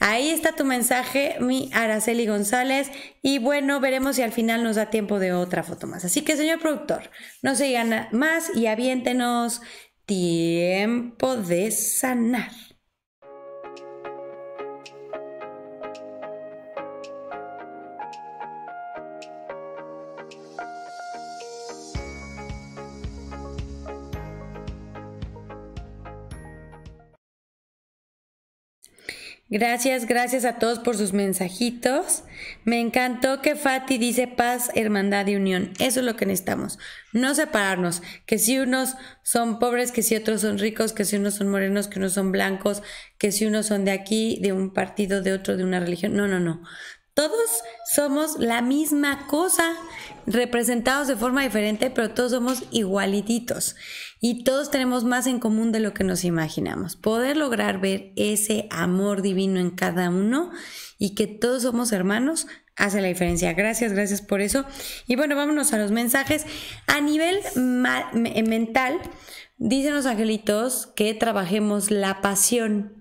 Ahí está tu mensaje, mi Araceli González, y bueno, veremos si al final nos da tiempo de otra foto más. Así que, señor productor, no se gana más y aviéntenos tiempo de sanar. Gracias, gracias a todos por sus mensajitos. Me encantó que Fati dice paz, hermandad y unión. Eso es lo que necesitamos. No separarnos. Que si unos son pobres, que si otros son ricos, que si unos son morenos, que unos son blancos, que si unos son de aquí, de un partido, de otro, de una religión. No, no, no. Todos somos la misma cosa, representados de forma diferente, pero todos somos igualititos y todos tenemos más en común de lo que nos imaginamos. Poder lograr ver ese amor divino en cada uno y que todos somos hermanos hace la diferencia. Gracias, gracias por eso. Y bueno, vámonos a los mensajes. A nivel mental, dicen los angelitos que trabajemos la pasión.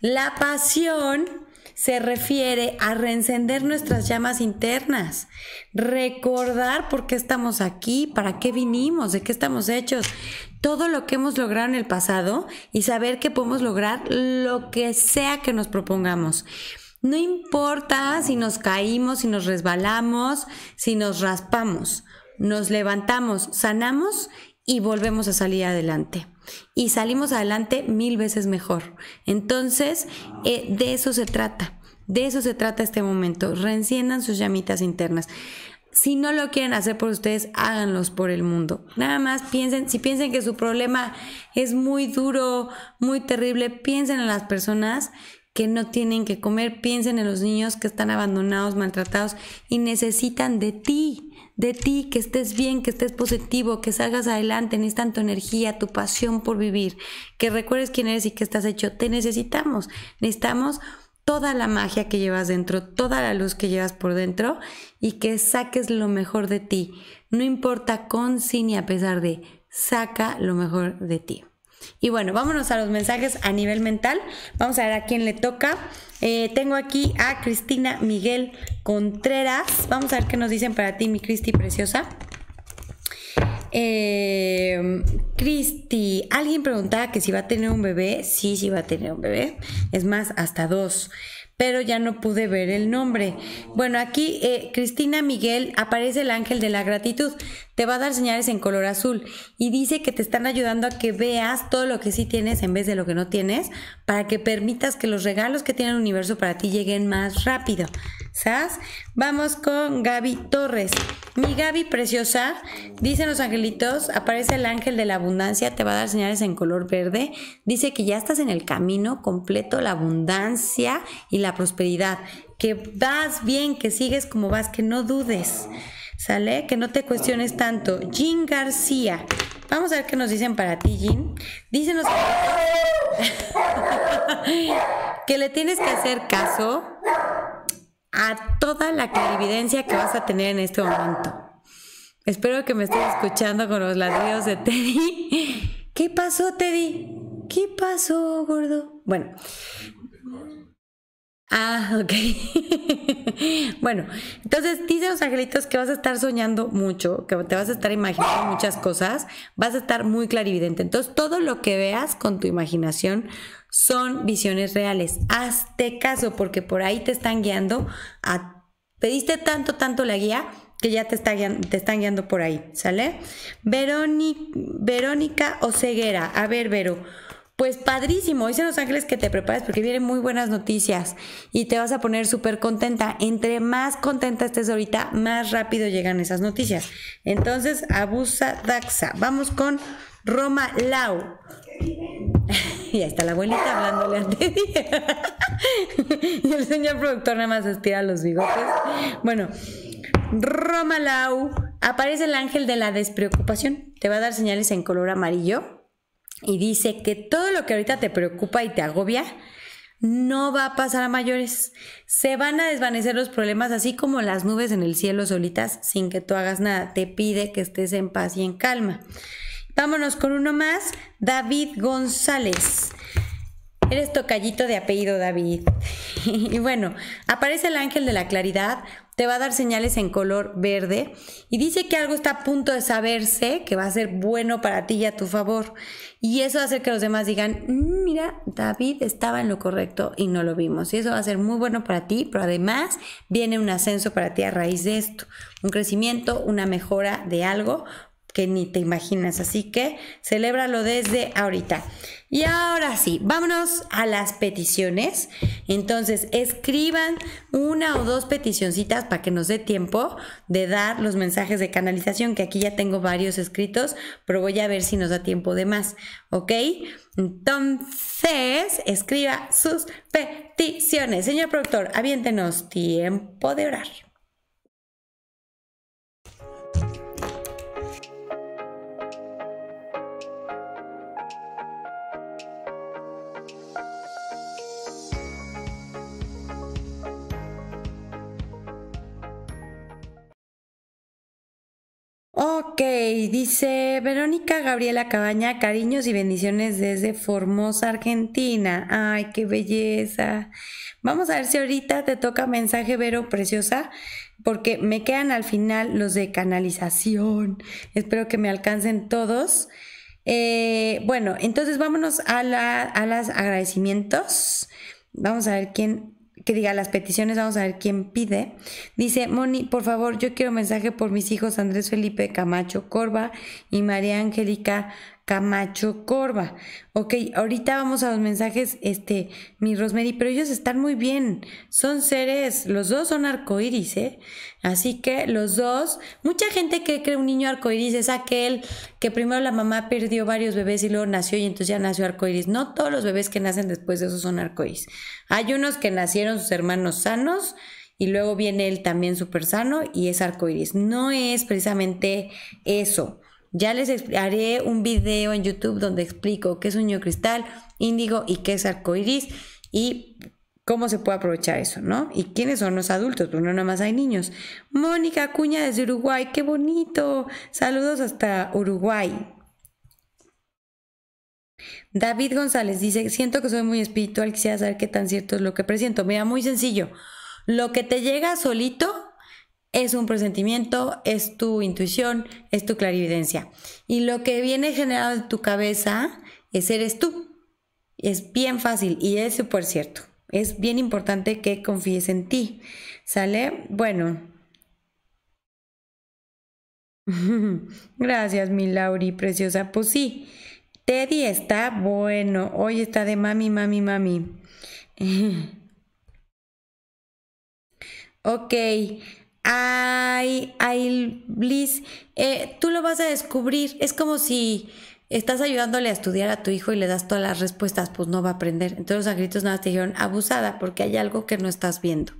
La pasión se refiere a reencender nuestras llamas internas, recordar por qué estamos aquí, para qué vinimos, de qué estamos hechos, todo lo que hemos logrado en el pasado y saber que podemos lograr lo que sea que nos propongamos. No importa si nos caímos, si nos resbalamos, si nos raspamos, nos levantamos, sanamos y volvemos a salir adelante y salimos adelante mil veces mejor. Entonces, eh, de eso se trata. De eso se trata este momento. Reenciendan sus llamitas internas. Si no lo quieren hacer por ustedes, háganlos por el mundo. Nada más piensen, si piensen que su problema es muy duro, muy terrible, piensen en las personas que no tienen que comer, piensen en los niños que están abandonados, maltratados y necesitan de ti, de ti, que estés bien, que estés positivo, que salgas adelante, necesitan tu energía, tu pasión por vivir, que recuerdes quién eres y qué estás hecho, te necesitamos, necesitamos toda la magia que llevas dentro, toda la luz que llevas por dentro y que saques lo mejor de ti, no importa con, sin y a pesar de, saca lo mejor de ti. Y bueno, vámonos a los mensajes a nivel mental. Vamos a ver a quién le toca. Eh, tengo aquí a Cristina Miguel Contreras. Vamos a ver qué nos dicen para ti, mi Cristi preciosa. Em, Cristi, alguien preguntaba que si va a tener un bebé. Sí, sí va a tener un bebé. Es más, hasta dos pero ya no pude ver el nombre. Bueno, aquí eh, Cristina Miguel aparece el ángel de la gratitud, te va a dar señales en color azul y dice que te están ayudando a que veas todo lo que sí tienes en vez de lo que no tienes, para que permitas que los regalos que tiene el universo para ti lleguen más rápido. ¿Sabes? Vamos con Gaby Torres. Mi Gaby preciosa, dicen los angelitos, aparece el ángel de la abundancia, te va a dar señales en color verde. Dice que ya estás en el camino completo, la abundancia y la prosperidad. Que vas bien, que sigues como vas, que no dudes. ¿Sale? Que no te cuestiones tanto. Jean García. Vamos a ver qué nos dicen para ti, Jean. Dicen que le tienes que hacer caso a toda la clarividencia que vas a tener en este momento. Espero que me estés escuchando con los ladridos de Teddy. ¿Qué pasó, Teddy? ¿Qué pasó, gordo? Bueno. Ah, ok. bueno, entonces dice los angelitos que vas a estar soñando mucho, que te vas a estar imaginando muchas cosas, vas a estar muy clarividente. Entonces, todo lo que veas con tu imaginación son visiones reales. Hazte caso porque por ahí te están guiando. pediste tanto, tanto la guía que ya te, está te están guiando por ahí, ¿sale? Verónica, Verónica Oceguera. A ver, Vero. Pues padrísimo, dice Los Ángeles que te prepares porque vienen muy buenas noticias y te vas a poner súper contenta. Entre más contenta estés ahorita, más rápido llegan esas noticias. Entonces, abusa Daxa. Vamos con Roma Lau. Y ahí está la abuelita hablándole a Teddy. y el señor productor nada más estira los bigotes. Bueno, Roma Lau. Aparece el ángel de la despreocupación. Te va a dar señales en color amarillo. Y dice que todo lo que ahorita te preocupa y te agobia no va a pasar a mayores. Se van a desvanecer los problemas, así como las nubes en el cielo solitas, sin que tú hagas nada. Te pide que estés en paz y en calma. Vámonos con uno más, David González. Eres tocallito de apellido David. y bueno, aparece el ángel de la claridad, te va a dar señales en color verde y dice que algo está a punto de saberse, que va a ser bueno para ti y a tu favor. Y eso va a hacer que los demás digan, mm, mira, David estaba en lo correcto y no lo vimos. Y eso va a ser muy bueno para ti, pero además viene un ascenso para ti a raíz de esto, un crecimiento, una mejora de algo que ni te imaginas. Así que celébralo desde ahorita. Y ahora sí, vámonos a las peticiones. Entonces, escriban una o dos peticioncitas para que nos dé tiempo de dar los mensajes de canalización, que aquí ya tengo varios escritos, pero voy a ver si nos da tiempo de más, ¿ok? Entonces, escriba sus peticiones. Señor productor, aviéntenos tiempo de orar. Ok, dice Verónica Gabriela Cabaña, cariños y bendiciones desde Formosa, Argentina. Ay, qué belleza. Vamos a ver si ahorita te toca mensaje, Vero, preciosa, porque me quedan al final los de canalización. Espero que me alcancen todos. Eh, bueno, entonces vámonos a, las a agradecimientos. Vamos a ver quién que diga las peticiones, vamos a ver quién pide. Dice, Moni, por favor, yo quiero mensaje por mis hijos Andrés Felipe Camacho Corva y María Angélica Camacho Corva. Ok, ahorita vamos a los mensajes, este, mi Rosemary, pero ellos están muy bien. Son seres, los dos son arcoíris, ¿eh? Así que los dos, mucha gente que cree un niño arcoíris es aquel que primero la mamá perdió varios bebés y luego nació y entonces ya nació arcoíris. No todos los bebés que nacen después de eso son arcoíris. Hay unos que nacieron sus hermanos sanos y luego viene él también súper sano y es arcoíris. No es precisamente eso. Ya les haré un video en YouTube donde explico qué es un cristal, índigo y qué es arcoiris y cómo se puede aprovechar eso, ¿no? Y quiénes son los adultos, porque no nada más hay niños. Mónica Acuña desde Uruguay, qué bonito. Saludos hasta Uruguay. David González dice, siento que soy muy espiritual, quisiera saber qué tan cierto es lo que presiento. Mira, muy sencillo. Lo que te llega solito es un presentimiento, es tu intuición, es tu clarividencia. Y lo que viene generado en tu cabeza es eres tú. Es bien fácil y es por cierto. Es bien importante que confíes en ti. ¿Sale? Bueno. Gracias, mi Lauri, preciosa. Pues sí, Teddy está bueno. Hoy está de mami, mami, mami. ok ay, ay, Bliss. Eh, tú lo vas a descubrir. Es como si estás ayudándole a estudiar a tu hijo y le das todas las respuestas, pues no va a aprender. Entonces los agritos nada te dijeron abusada porque hay algo que no estás viendo.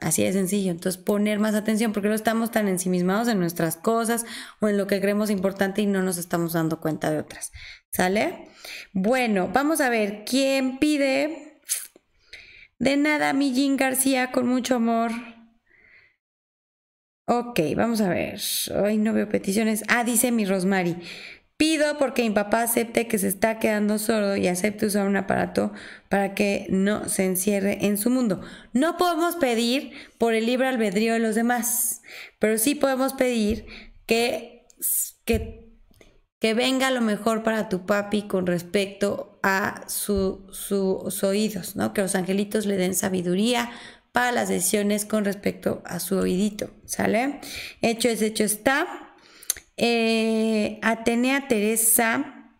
Así de sencillo. Entonces poner más atención porque no estamos tan ensimismados en nuestras cosas o en lo que creemos importante y no nos estamos dando cuenta de otras. ¿Sale? Bueno, vamos a ver quién pide. De nada, Millín García, con mucho amor. Ok, vamos a ver. Hoy no veo peticiones. Ah, dice mi Rosemary. Pido porque mi papá acepte que se está quedando sordo y acepte usar un aparato para que no se encierre en su mundo. No podemos pedir por el libre albedrío de los demás, pero sí podemos pedir que, que, que venga lo mejor para tu papi con respecto a sus oídos, ¿no? Que los angelitos le den sabiduría las sesiones con respecto a su oídito, ¿sale? Hecho es hecho está. Eh, Atenea Teresa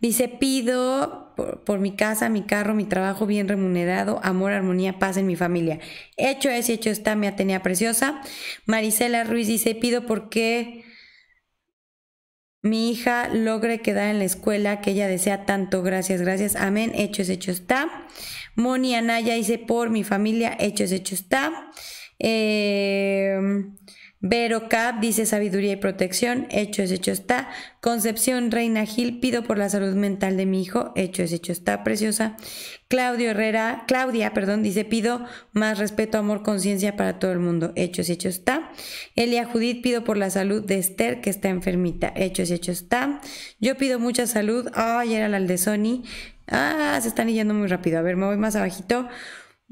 dice, pido por, mi casa, mi carro, mi trabajo bien remunerado, amor, armonía, paz en mi familia. Hecho es hecho está, mi Atenea Preciosa. Marisela Ruiz dice, pido porque mi hija logre quedar en la escuela que ella desea tanto. Gracias, gracias. Amén. hechos, hechos, está. Moni Anaya dice por mi familia. hechos, hechos, está. Eh, Vero Cap dice sabiduría y protección, hecho es hecho está. Concepción Reina Gil, pido por la salud mental de mi hijo, hecho es hecho está, preciosa. Claudio Herrera, Claudia, perdón, dice pido más respeto, amor, conciencia para todo el mundo, hecho es hecho está. Elia Judith, pido por la salud de Esther que está enfermita, hecho es hecho está. Yo pido mucha salud, ayer era la de Sony. Ah, se están yendo muy rápido. A ver, me voy más abajito.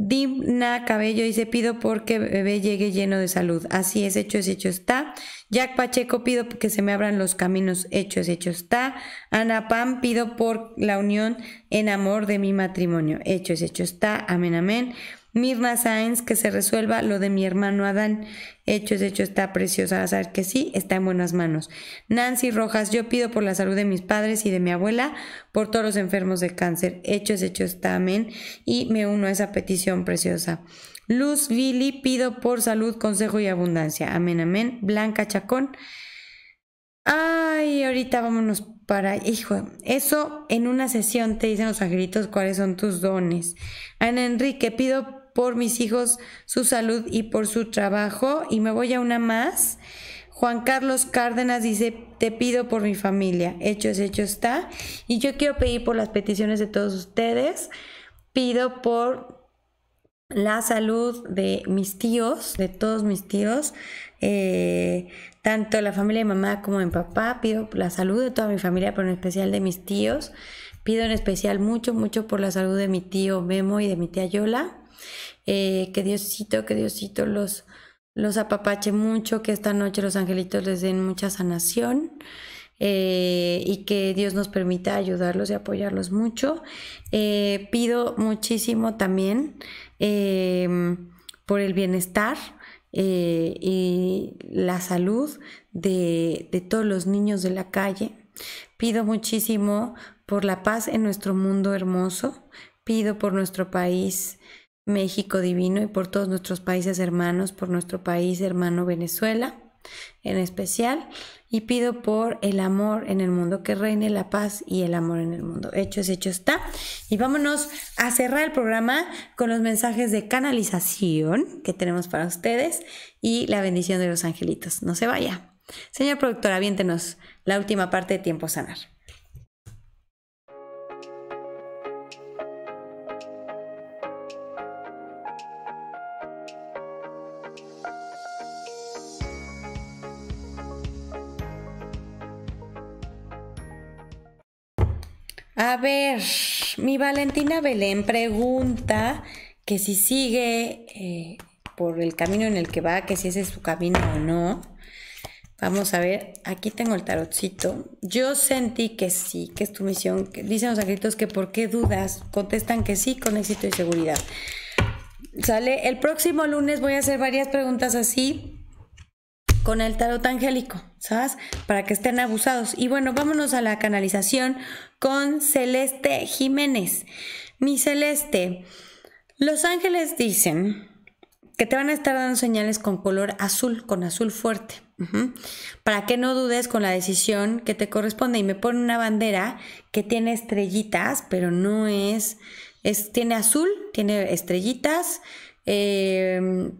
Dimna Cabello dice, pido porque bebé llegue lleno de salud. Así es, hecho es, hecho está. Jack Pacheco, pido que se me abran los caminos. Hecho es, hecho está. Ana Pam, pido por la unión en amor de mi matrimonio. Hecho es, hecho está. Amén, amén. Mirna Sáenz, que se resuelva lo de mi hermano Adán. Hecho es hecho, está preciosa. A saber que sí, está en buenas manos. Nancy Rojas, yo pido por la salud de mis padres y de mi abuela, por todos los enfermos de cáncer. Hecho es hecho, está amén. Y me uno a esa petición preciosa. Luz Vili, pido por salud, consejo y abundancia. Amén, amén. Blanca Chacón. Ay, ahorita vámonos para, hijo, eso en una sesión te dicen los angelitos cuáles son tus dones. Ana Enrique, pido por mis hijos, su salud y por su trabajo. Y me voy a una más. Juan Carlos Cárdenas dice, te pido por mi familia. Hecho es hecho está. Y yo quiero pedir por las peticiones de todos ustedes. Pido por la salud de mis tíos, de todos mis tíos, eh, tanto la familia de mamá como de papá. Pido la salud de toda mi familia, pero en especial de mis tíos. Pido en especial mucho, mucho por la salud de mi tío Memo y de mi tía Yola. Eh, que Diosito, que Diosito los, los apapache mucho, que esta noche los angelitos les den mucha sanación. Eh, y que Dios nos permita ayudarlos y apoyarlos mucho. Eh, pido muchísimo también por el bienestar y la salud de, de todos los niños de la calle. Pido muchísimo por la paz en nuestro mundo hermoso. Pido por nuestro país México divino y por todos nuestros países hermanos, por nuestro país hermano Venezuela en especial, y pido por el amor en el mundo, que reine la paz y el amor en el mundo. Hecho es hecho está. Y vámonos a cerrar el programa con los mensajes de canalización que tenemos para ustedes y la bendición de los angelitos. No se vaya. Señor productor, aviéntenos la última parte de Tiempo Sanar. A ver, mi Valentina Belén pregunta que si sigue eh, por el camino en el que va, que si ese es su camino o no. Vamos a ver, aquí tengo el tarotcito. Yo sentí que sí, que es tu misión. Dicen los agritos que por qué dudas. Contestan que sí con éxito y seguridad. Sale, el próximo lunes voy a hacer varias preguntas así con el tarot angélico, ¿sabes? Para que estén abusados. Y bueno, vámonos a la canalización con Celeste Jiménez. Mi Celeste, los ángeles dicen que te van a estar dando señales con color azul, con azul fuerte, para que no dudes con la decisión que te corresponde. Y me pone una bandera que tiene estrellitas, pero no es, es tiene azul, tiene estrellitas, eh,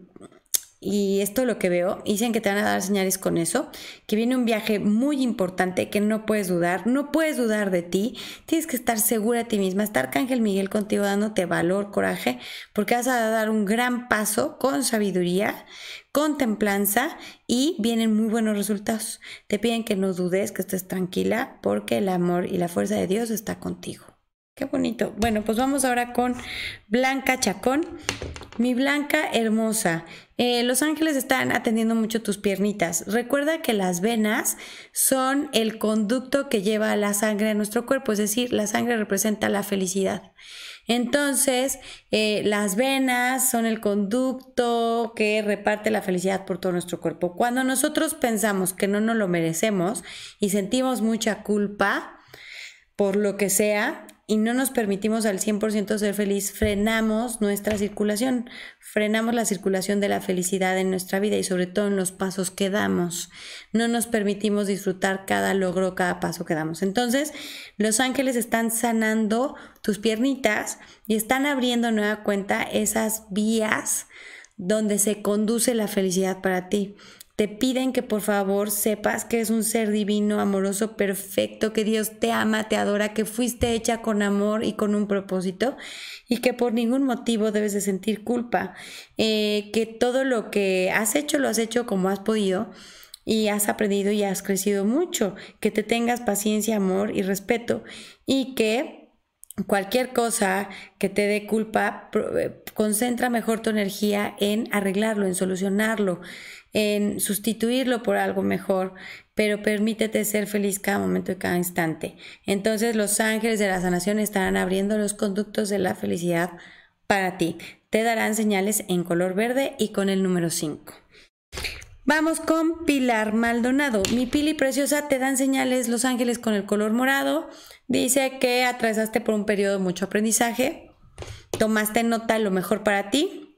y esto lo que veo, dicen que te van a dar señales con eso, que viene un viaje muy importante que no puedes dudar, no puedes dudar de ti, tienes que estar segura de ti misma, estar Ángel Miguel contigo dándote valor, coraje, porque vas a dar un gran paso con sabiduría, con templanza y vienen muy buenos resultados. Te piden que no dudes, que estés tranquila, porque el amor y la fuerza de Dios está contigo. Qué bonito. Bueno, pues vamos ahora con Blanca Chacón. Mi Blanca hermosa. Eh, los ángeles están atendiendo mucho tus piernitas. Recuerda que las venas son el conducto que lleva la sangre a nuestro cuerpo, es decir, la sangre representa la felicidad. Entonces, eh, las venas son el conducto que reparte la felicidad por todo nuestro cuerpo. Cuando nosotros pensamos que no nos lo merecemos y sentimos mucha culpa por lo que sea, y no nos permitimos al 100% ser feliz, frenamos nuestra circulación, frenamos la circulación de la felicidad en nuestra vida y sobre todo en los pasos que damos. No nos permitimos disfrutar cada logro, cada paso que damos. Entonces, los ángeles están sanando tus piernitas y están abriendo nueva cuenta esas vías donde se conduce la felicidad para ti. Te piden que por favor sepas que es un ser divino, amoroso, perfecto, que Dios te ama, te adora, que fuiste hecha con amor y con un propósito y que por ningún motivo debes de sentir culpa, eh, que todo lo que has hecho lo has hecho como has podido y has aprendido y has crecido mucho, que te tengas paciencia, amor y respeto y que cualquier cosa que te dé culpa, eh, concentra mejor tu energía en arreglarlo, en solucionarlo en sustituirlo por algo mejor, pero permítete ser feliz cada momento y cada instante. Entonces los ángeles de la sanación estarán abriendo los conductos de la felicidad para ti. Te darán señales en color verde y con el número 5. Vamos con Pilar Maldonado. Mi Pili preciosa, te dan señales los ángeles con el color morado. Dice que atravesaste por un periodo de mucho aprendizaje. Tomaste nota lo mejor para ti.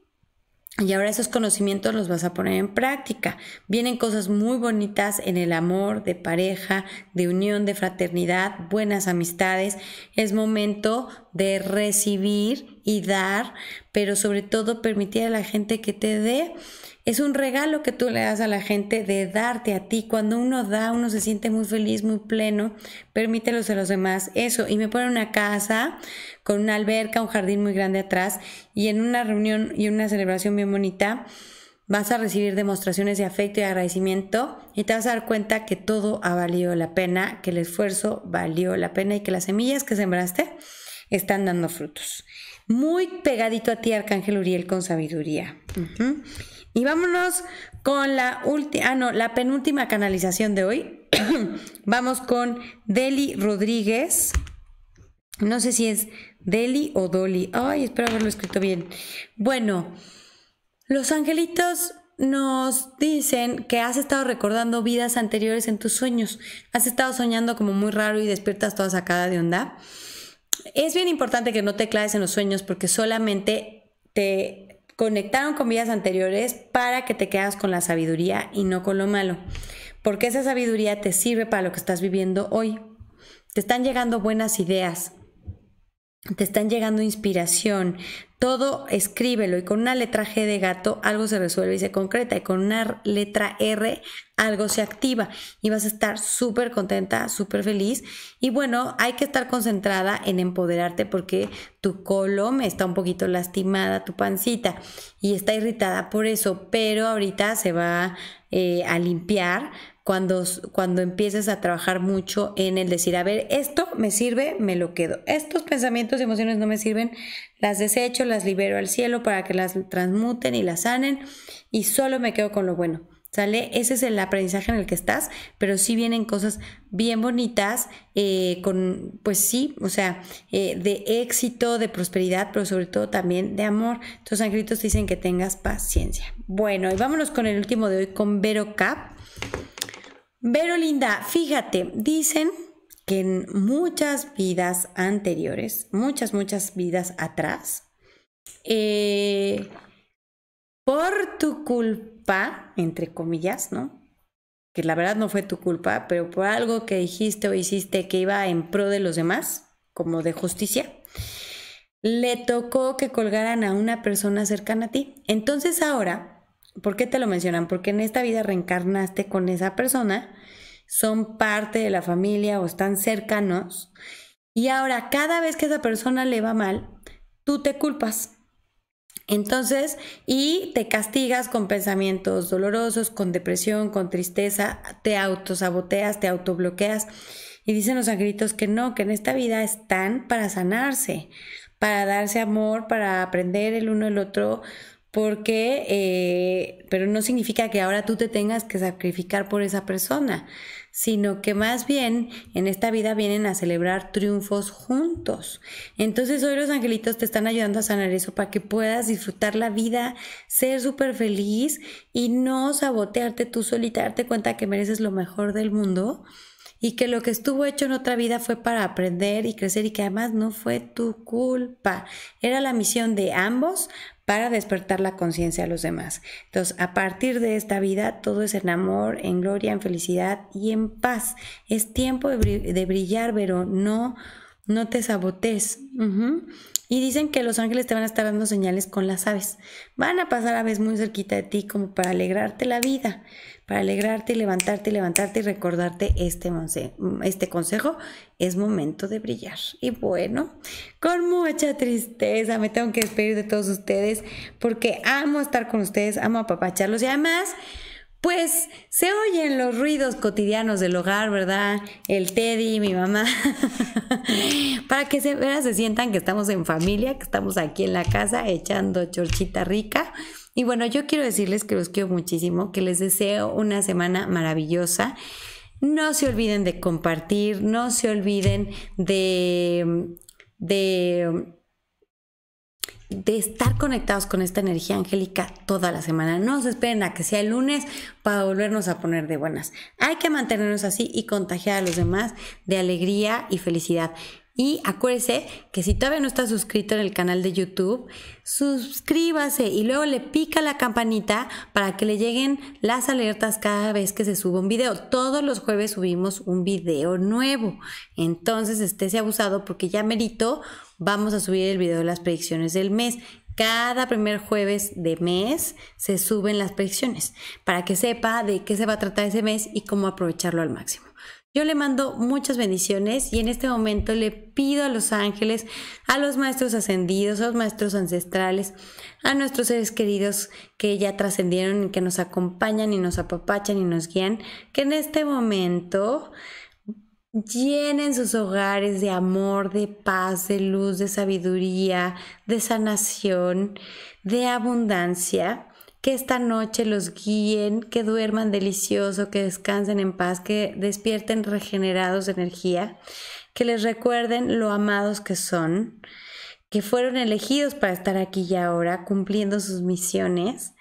Y ahora esos conocimientos los vas a poner en práctica. Vienen cosas muy bonitas en el amor, de pareja, de unión, de fraternidad, buenas amistades. Es momento de recibir y dar, pero sobre todo permitir a la gente que te dé es un regalo que tú le das a la gente de darte a ti. Cuando uno da, uno se siente muy feliz, muy pleno. Permítelos a los demás eso. Y me ponen una casa con una alberca, un jardín muy grande atrás y en una reunión y una celebración bien bonita vas a recibir demostraciones de afecto y agradecimiento y te vas a dar cuenta que todo ha valido la pena, que el esfuerzo valió la pena y que las semillas que sembraste están dando frutos. Muy pegadito a ti, Arcángel Uriel, con sabiduría. Y vámonos con la última, ah, no, la penúltima canalización de hoy. Vamos con Deli Rodríguez. No sé si es Deli o Dolly. Ay, espero haberlo escrito bien. Bueno, los angelitos nos dicen que has estado recordando vidas anteriores en tus sueños. Has estado soñando como muy raro y despiertas toda sacada de onda. Es bien importante que no te claves en los sueños porque solamente te conectaron con vidas anteriores para que te quedas con la sabiduría y no con lo malo. Porque esa sabiduría te sirve para lo que estás viviendo hoy. Te están llegando buenas ideas, te están llegando inspiración, todo escríbelo y con una letra G de gato algo se resuelve y se concreta y con una letra R algo se activa y vas a estar súper contenta, súper feliz y bueno, hay que estar concentrada en empoderarte porque tu colon está un poquito lastimada, tu pancita y está irritada por eso, pero ahorita se va eh, a limpiar cuando, cuando empieces a trabajar mucho en el decir, a ver, esto me sirve, me lo quedo. Estos pensamientos y emociones no me sirven, las desecho, las libero al cielo para que las transmuten y las sanen y solo me quedo con lo bueno. ¿Sale? Ese es el aprendizaje en el que estás, pero sí vienen cosas bien bonitas, eh, con, pues sí, o sea, eh, de éxito, de prosperidad, pero sobre todo también de amor. tus angelitos dicen que tengas paciencia. Bueno, y vámonos con el último de hoy, con Vero Cap linda, fíjate, dicen que en muchas vidas anteriores, muchas, muchas vidas atrás, eh, por tu culpa, entre comillas, ¿no? Que la verdad no fue tu culpa, pero por algo que dijiste o hiciste que iba en pro de los demás, como de justicia, le tocó que colgaran a una persona cercana a ti. Entonces ahora ¿Por qué te lo mencionan? Porque en esta vida reencarnaste con esa persona, son parte de la familia o están cercanos. Y ahora cada vez que esa persona le va mal, tú te culpas. Entonces, y te castigas con pensamientos dolorosos, con depresión, con tristeza, te autosaboteas, te autobloqueas. Y dicen los angelitos que no, que en esta vida están para sanarse, para darse amor, para aprender el uno el otro, porque, eh, pero no significa que ahora tú te tengas que sacrificar por esa persona, sino que más bien en esta vida vienen a celebrar triunfos juntos. Entonces hoy los angelitos te están ayudando a sanar eso para que puedas disfrutar la vida, ser súper feliz y no sabotearte tú solita, darte cuenta que mereces lo mejor del mundo y que lo que estuvo hecho en otra vida fue para aprender y crecer y que además no fue tu culpa. Era la misión de ambos para despertar la conciencia a los demás. Entonces, a partir de esta vida, todo es en amor, en gloria, en felicidad y en paz. Es tiempo de, brillar, pero no, no te sabotes. Y dicen que los ángeles te van a estar dando señales con las aves. Van a pasar aves muy cerquita de ti como para alegrarte la vida, para alegrarte y levantarte y levantarte y recordarte este, este consejo. Es momento de brillar. Y bueno, con mucha tristeza me tengo que despedir de todos ustedes porque amo estar con ustedes, amo apapacharlos y además pues se oyen los ruidos cotidianos del hogar, ¿verdad? El Teddy, mi mamá, para que se, sientan que estamos en familia, que estamos aquí en la casa echando chorchita rica. Y bueno, yo quiero decirles que los quiero muchísimo, que les deseo una semana maravillosa. No se olviden de compartir, no se olviden de, de de estar conectados con esta energía angélica toda la semana. No se esperen a que sea el lunes para volvernos a poner de buenas. Hay que mantenernos así y contagiar a los demás de alegría y felicidad. Y acuérdese que si todavía no está suscrito en el canal de YouTube, suscríbase y luego le pica la campanita para que le lleguen las alertas cada vez que se suba un video. Todos los jueves subimos un video nuevo. Entonces estése abusado porque ya merito vamos a subir el video de las predicciones del mes. Cada primer jueves de mes se suben las predicciones para que sepa de qué se va a tratar ese mes y cómo aprovecharlo al máximo. Yo le mando muchas bendiciones y en este momento le pido a los ángeles, a los maestros ascendidos, a los maestros ancestrales, a nuestros seres queridos que ya trascendieron y que nos acompañan y nos apapachan y nos guían, que en este momento Llenen sus hogares de amor, de paz, de luz, de sabiduría, de sanación, de abundancia. Que esta noche los guíen, que duerman delicioso, que descansen en paz, que despierten regenerados de energía, que les recuerden lo amados que son, que fueron elegidos para estar aquí y ahora cumpliendo sus misiones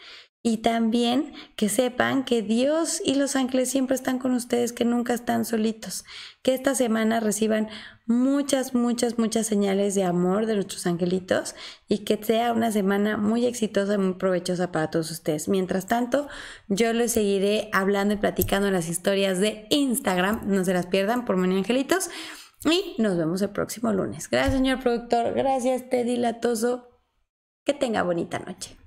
y también que sepan que Dios y los ángeles siempre están con ustedes, que nunca están solitos. Que esta semana reciban muchas, muchas, muchas señales de amor de nuestros angelitos y que sea una semana muy exitosa y muy provechosa para todos ustedes. Mientras tanto, yo les seguiré hablando y platicando las historias de Instagram. No se las pierdan por Money Angelitos. Y nos vemos el próximo lunes. Gracias, señor productor. Gracias, Teddy Latoso. Que tenga bonita noche.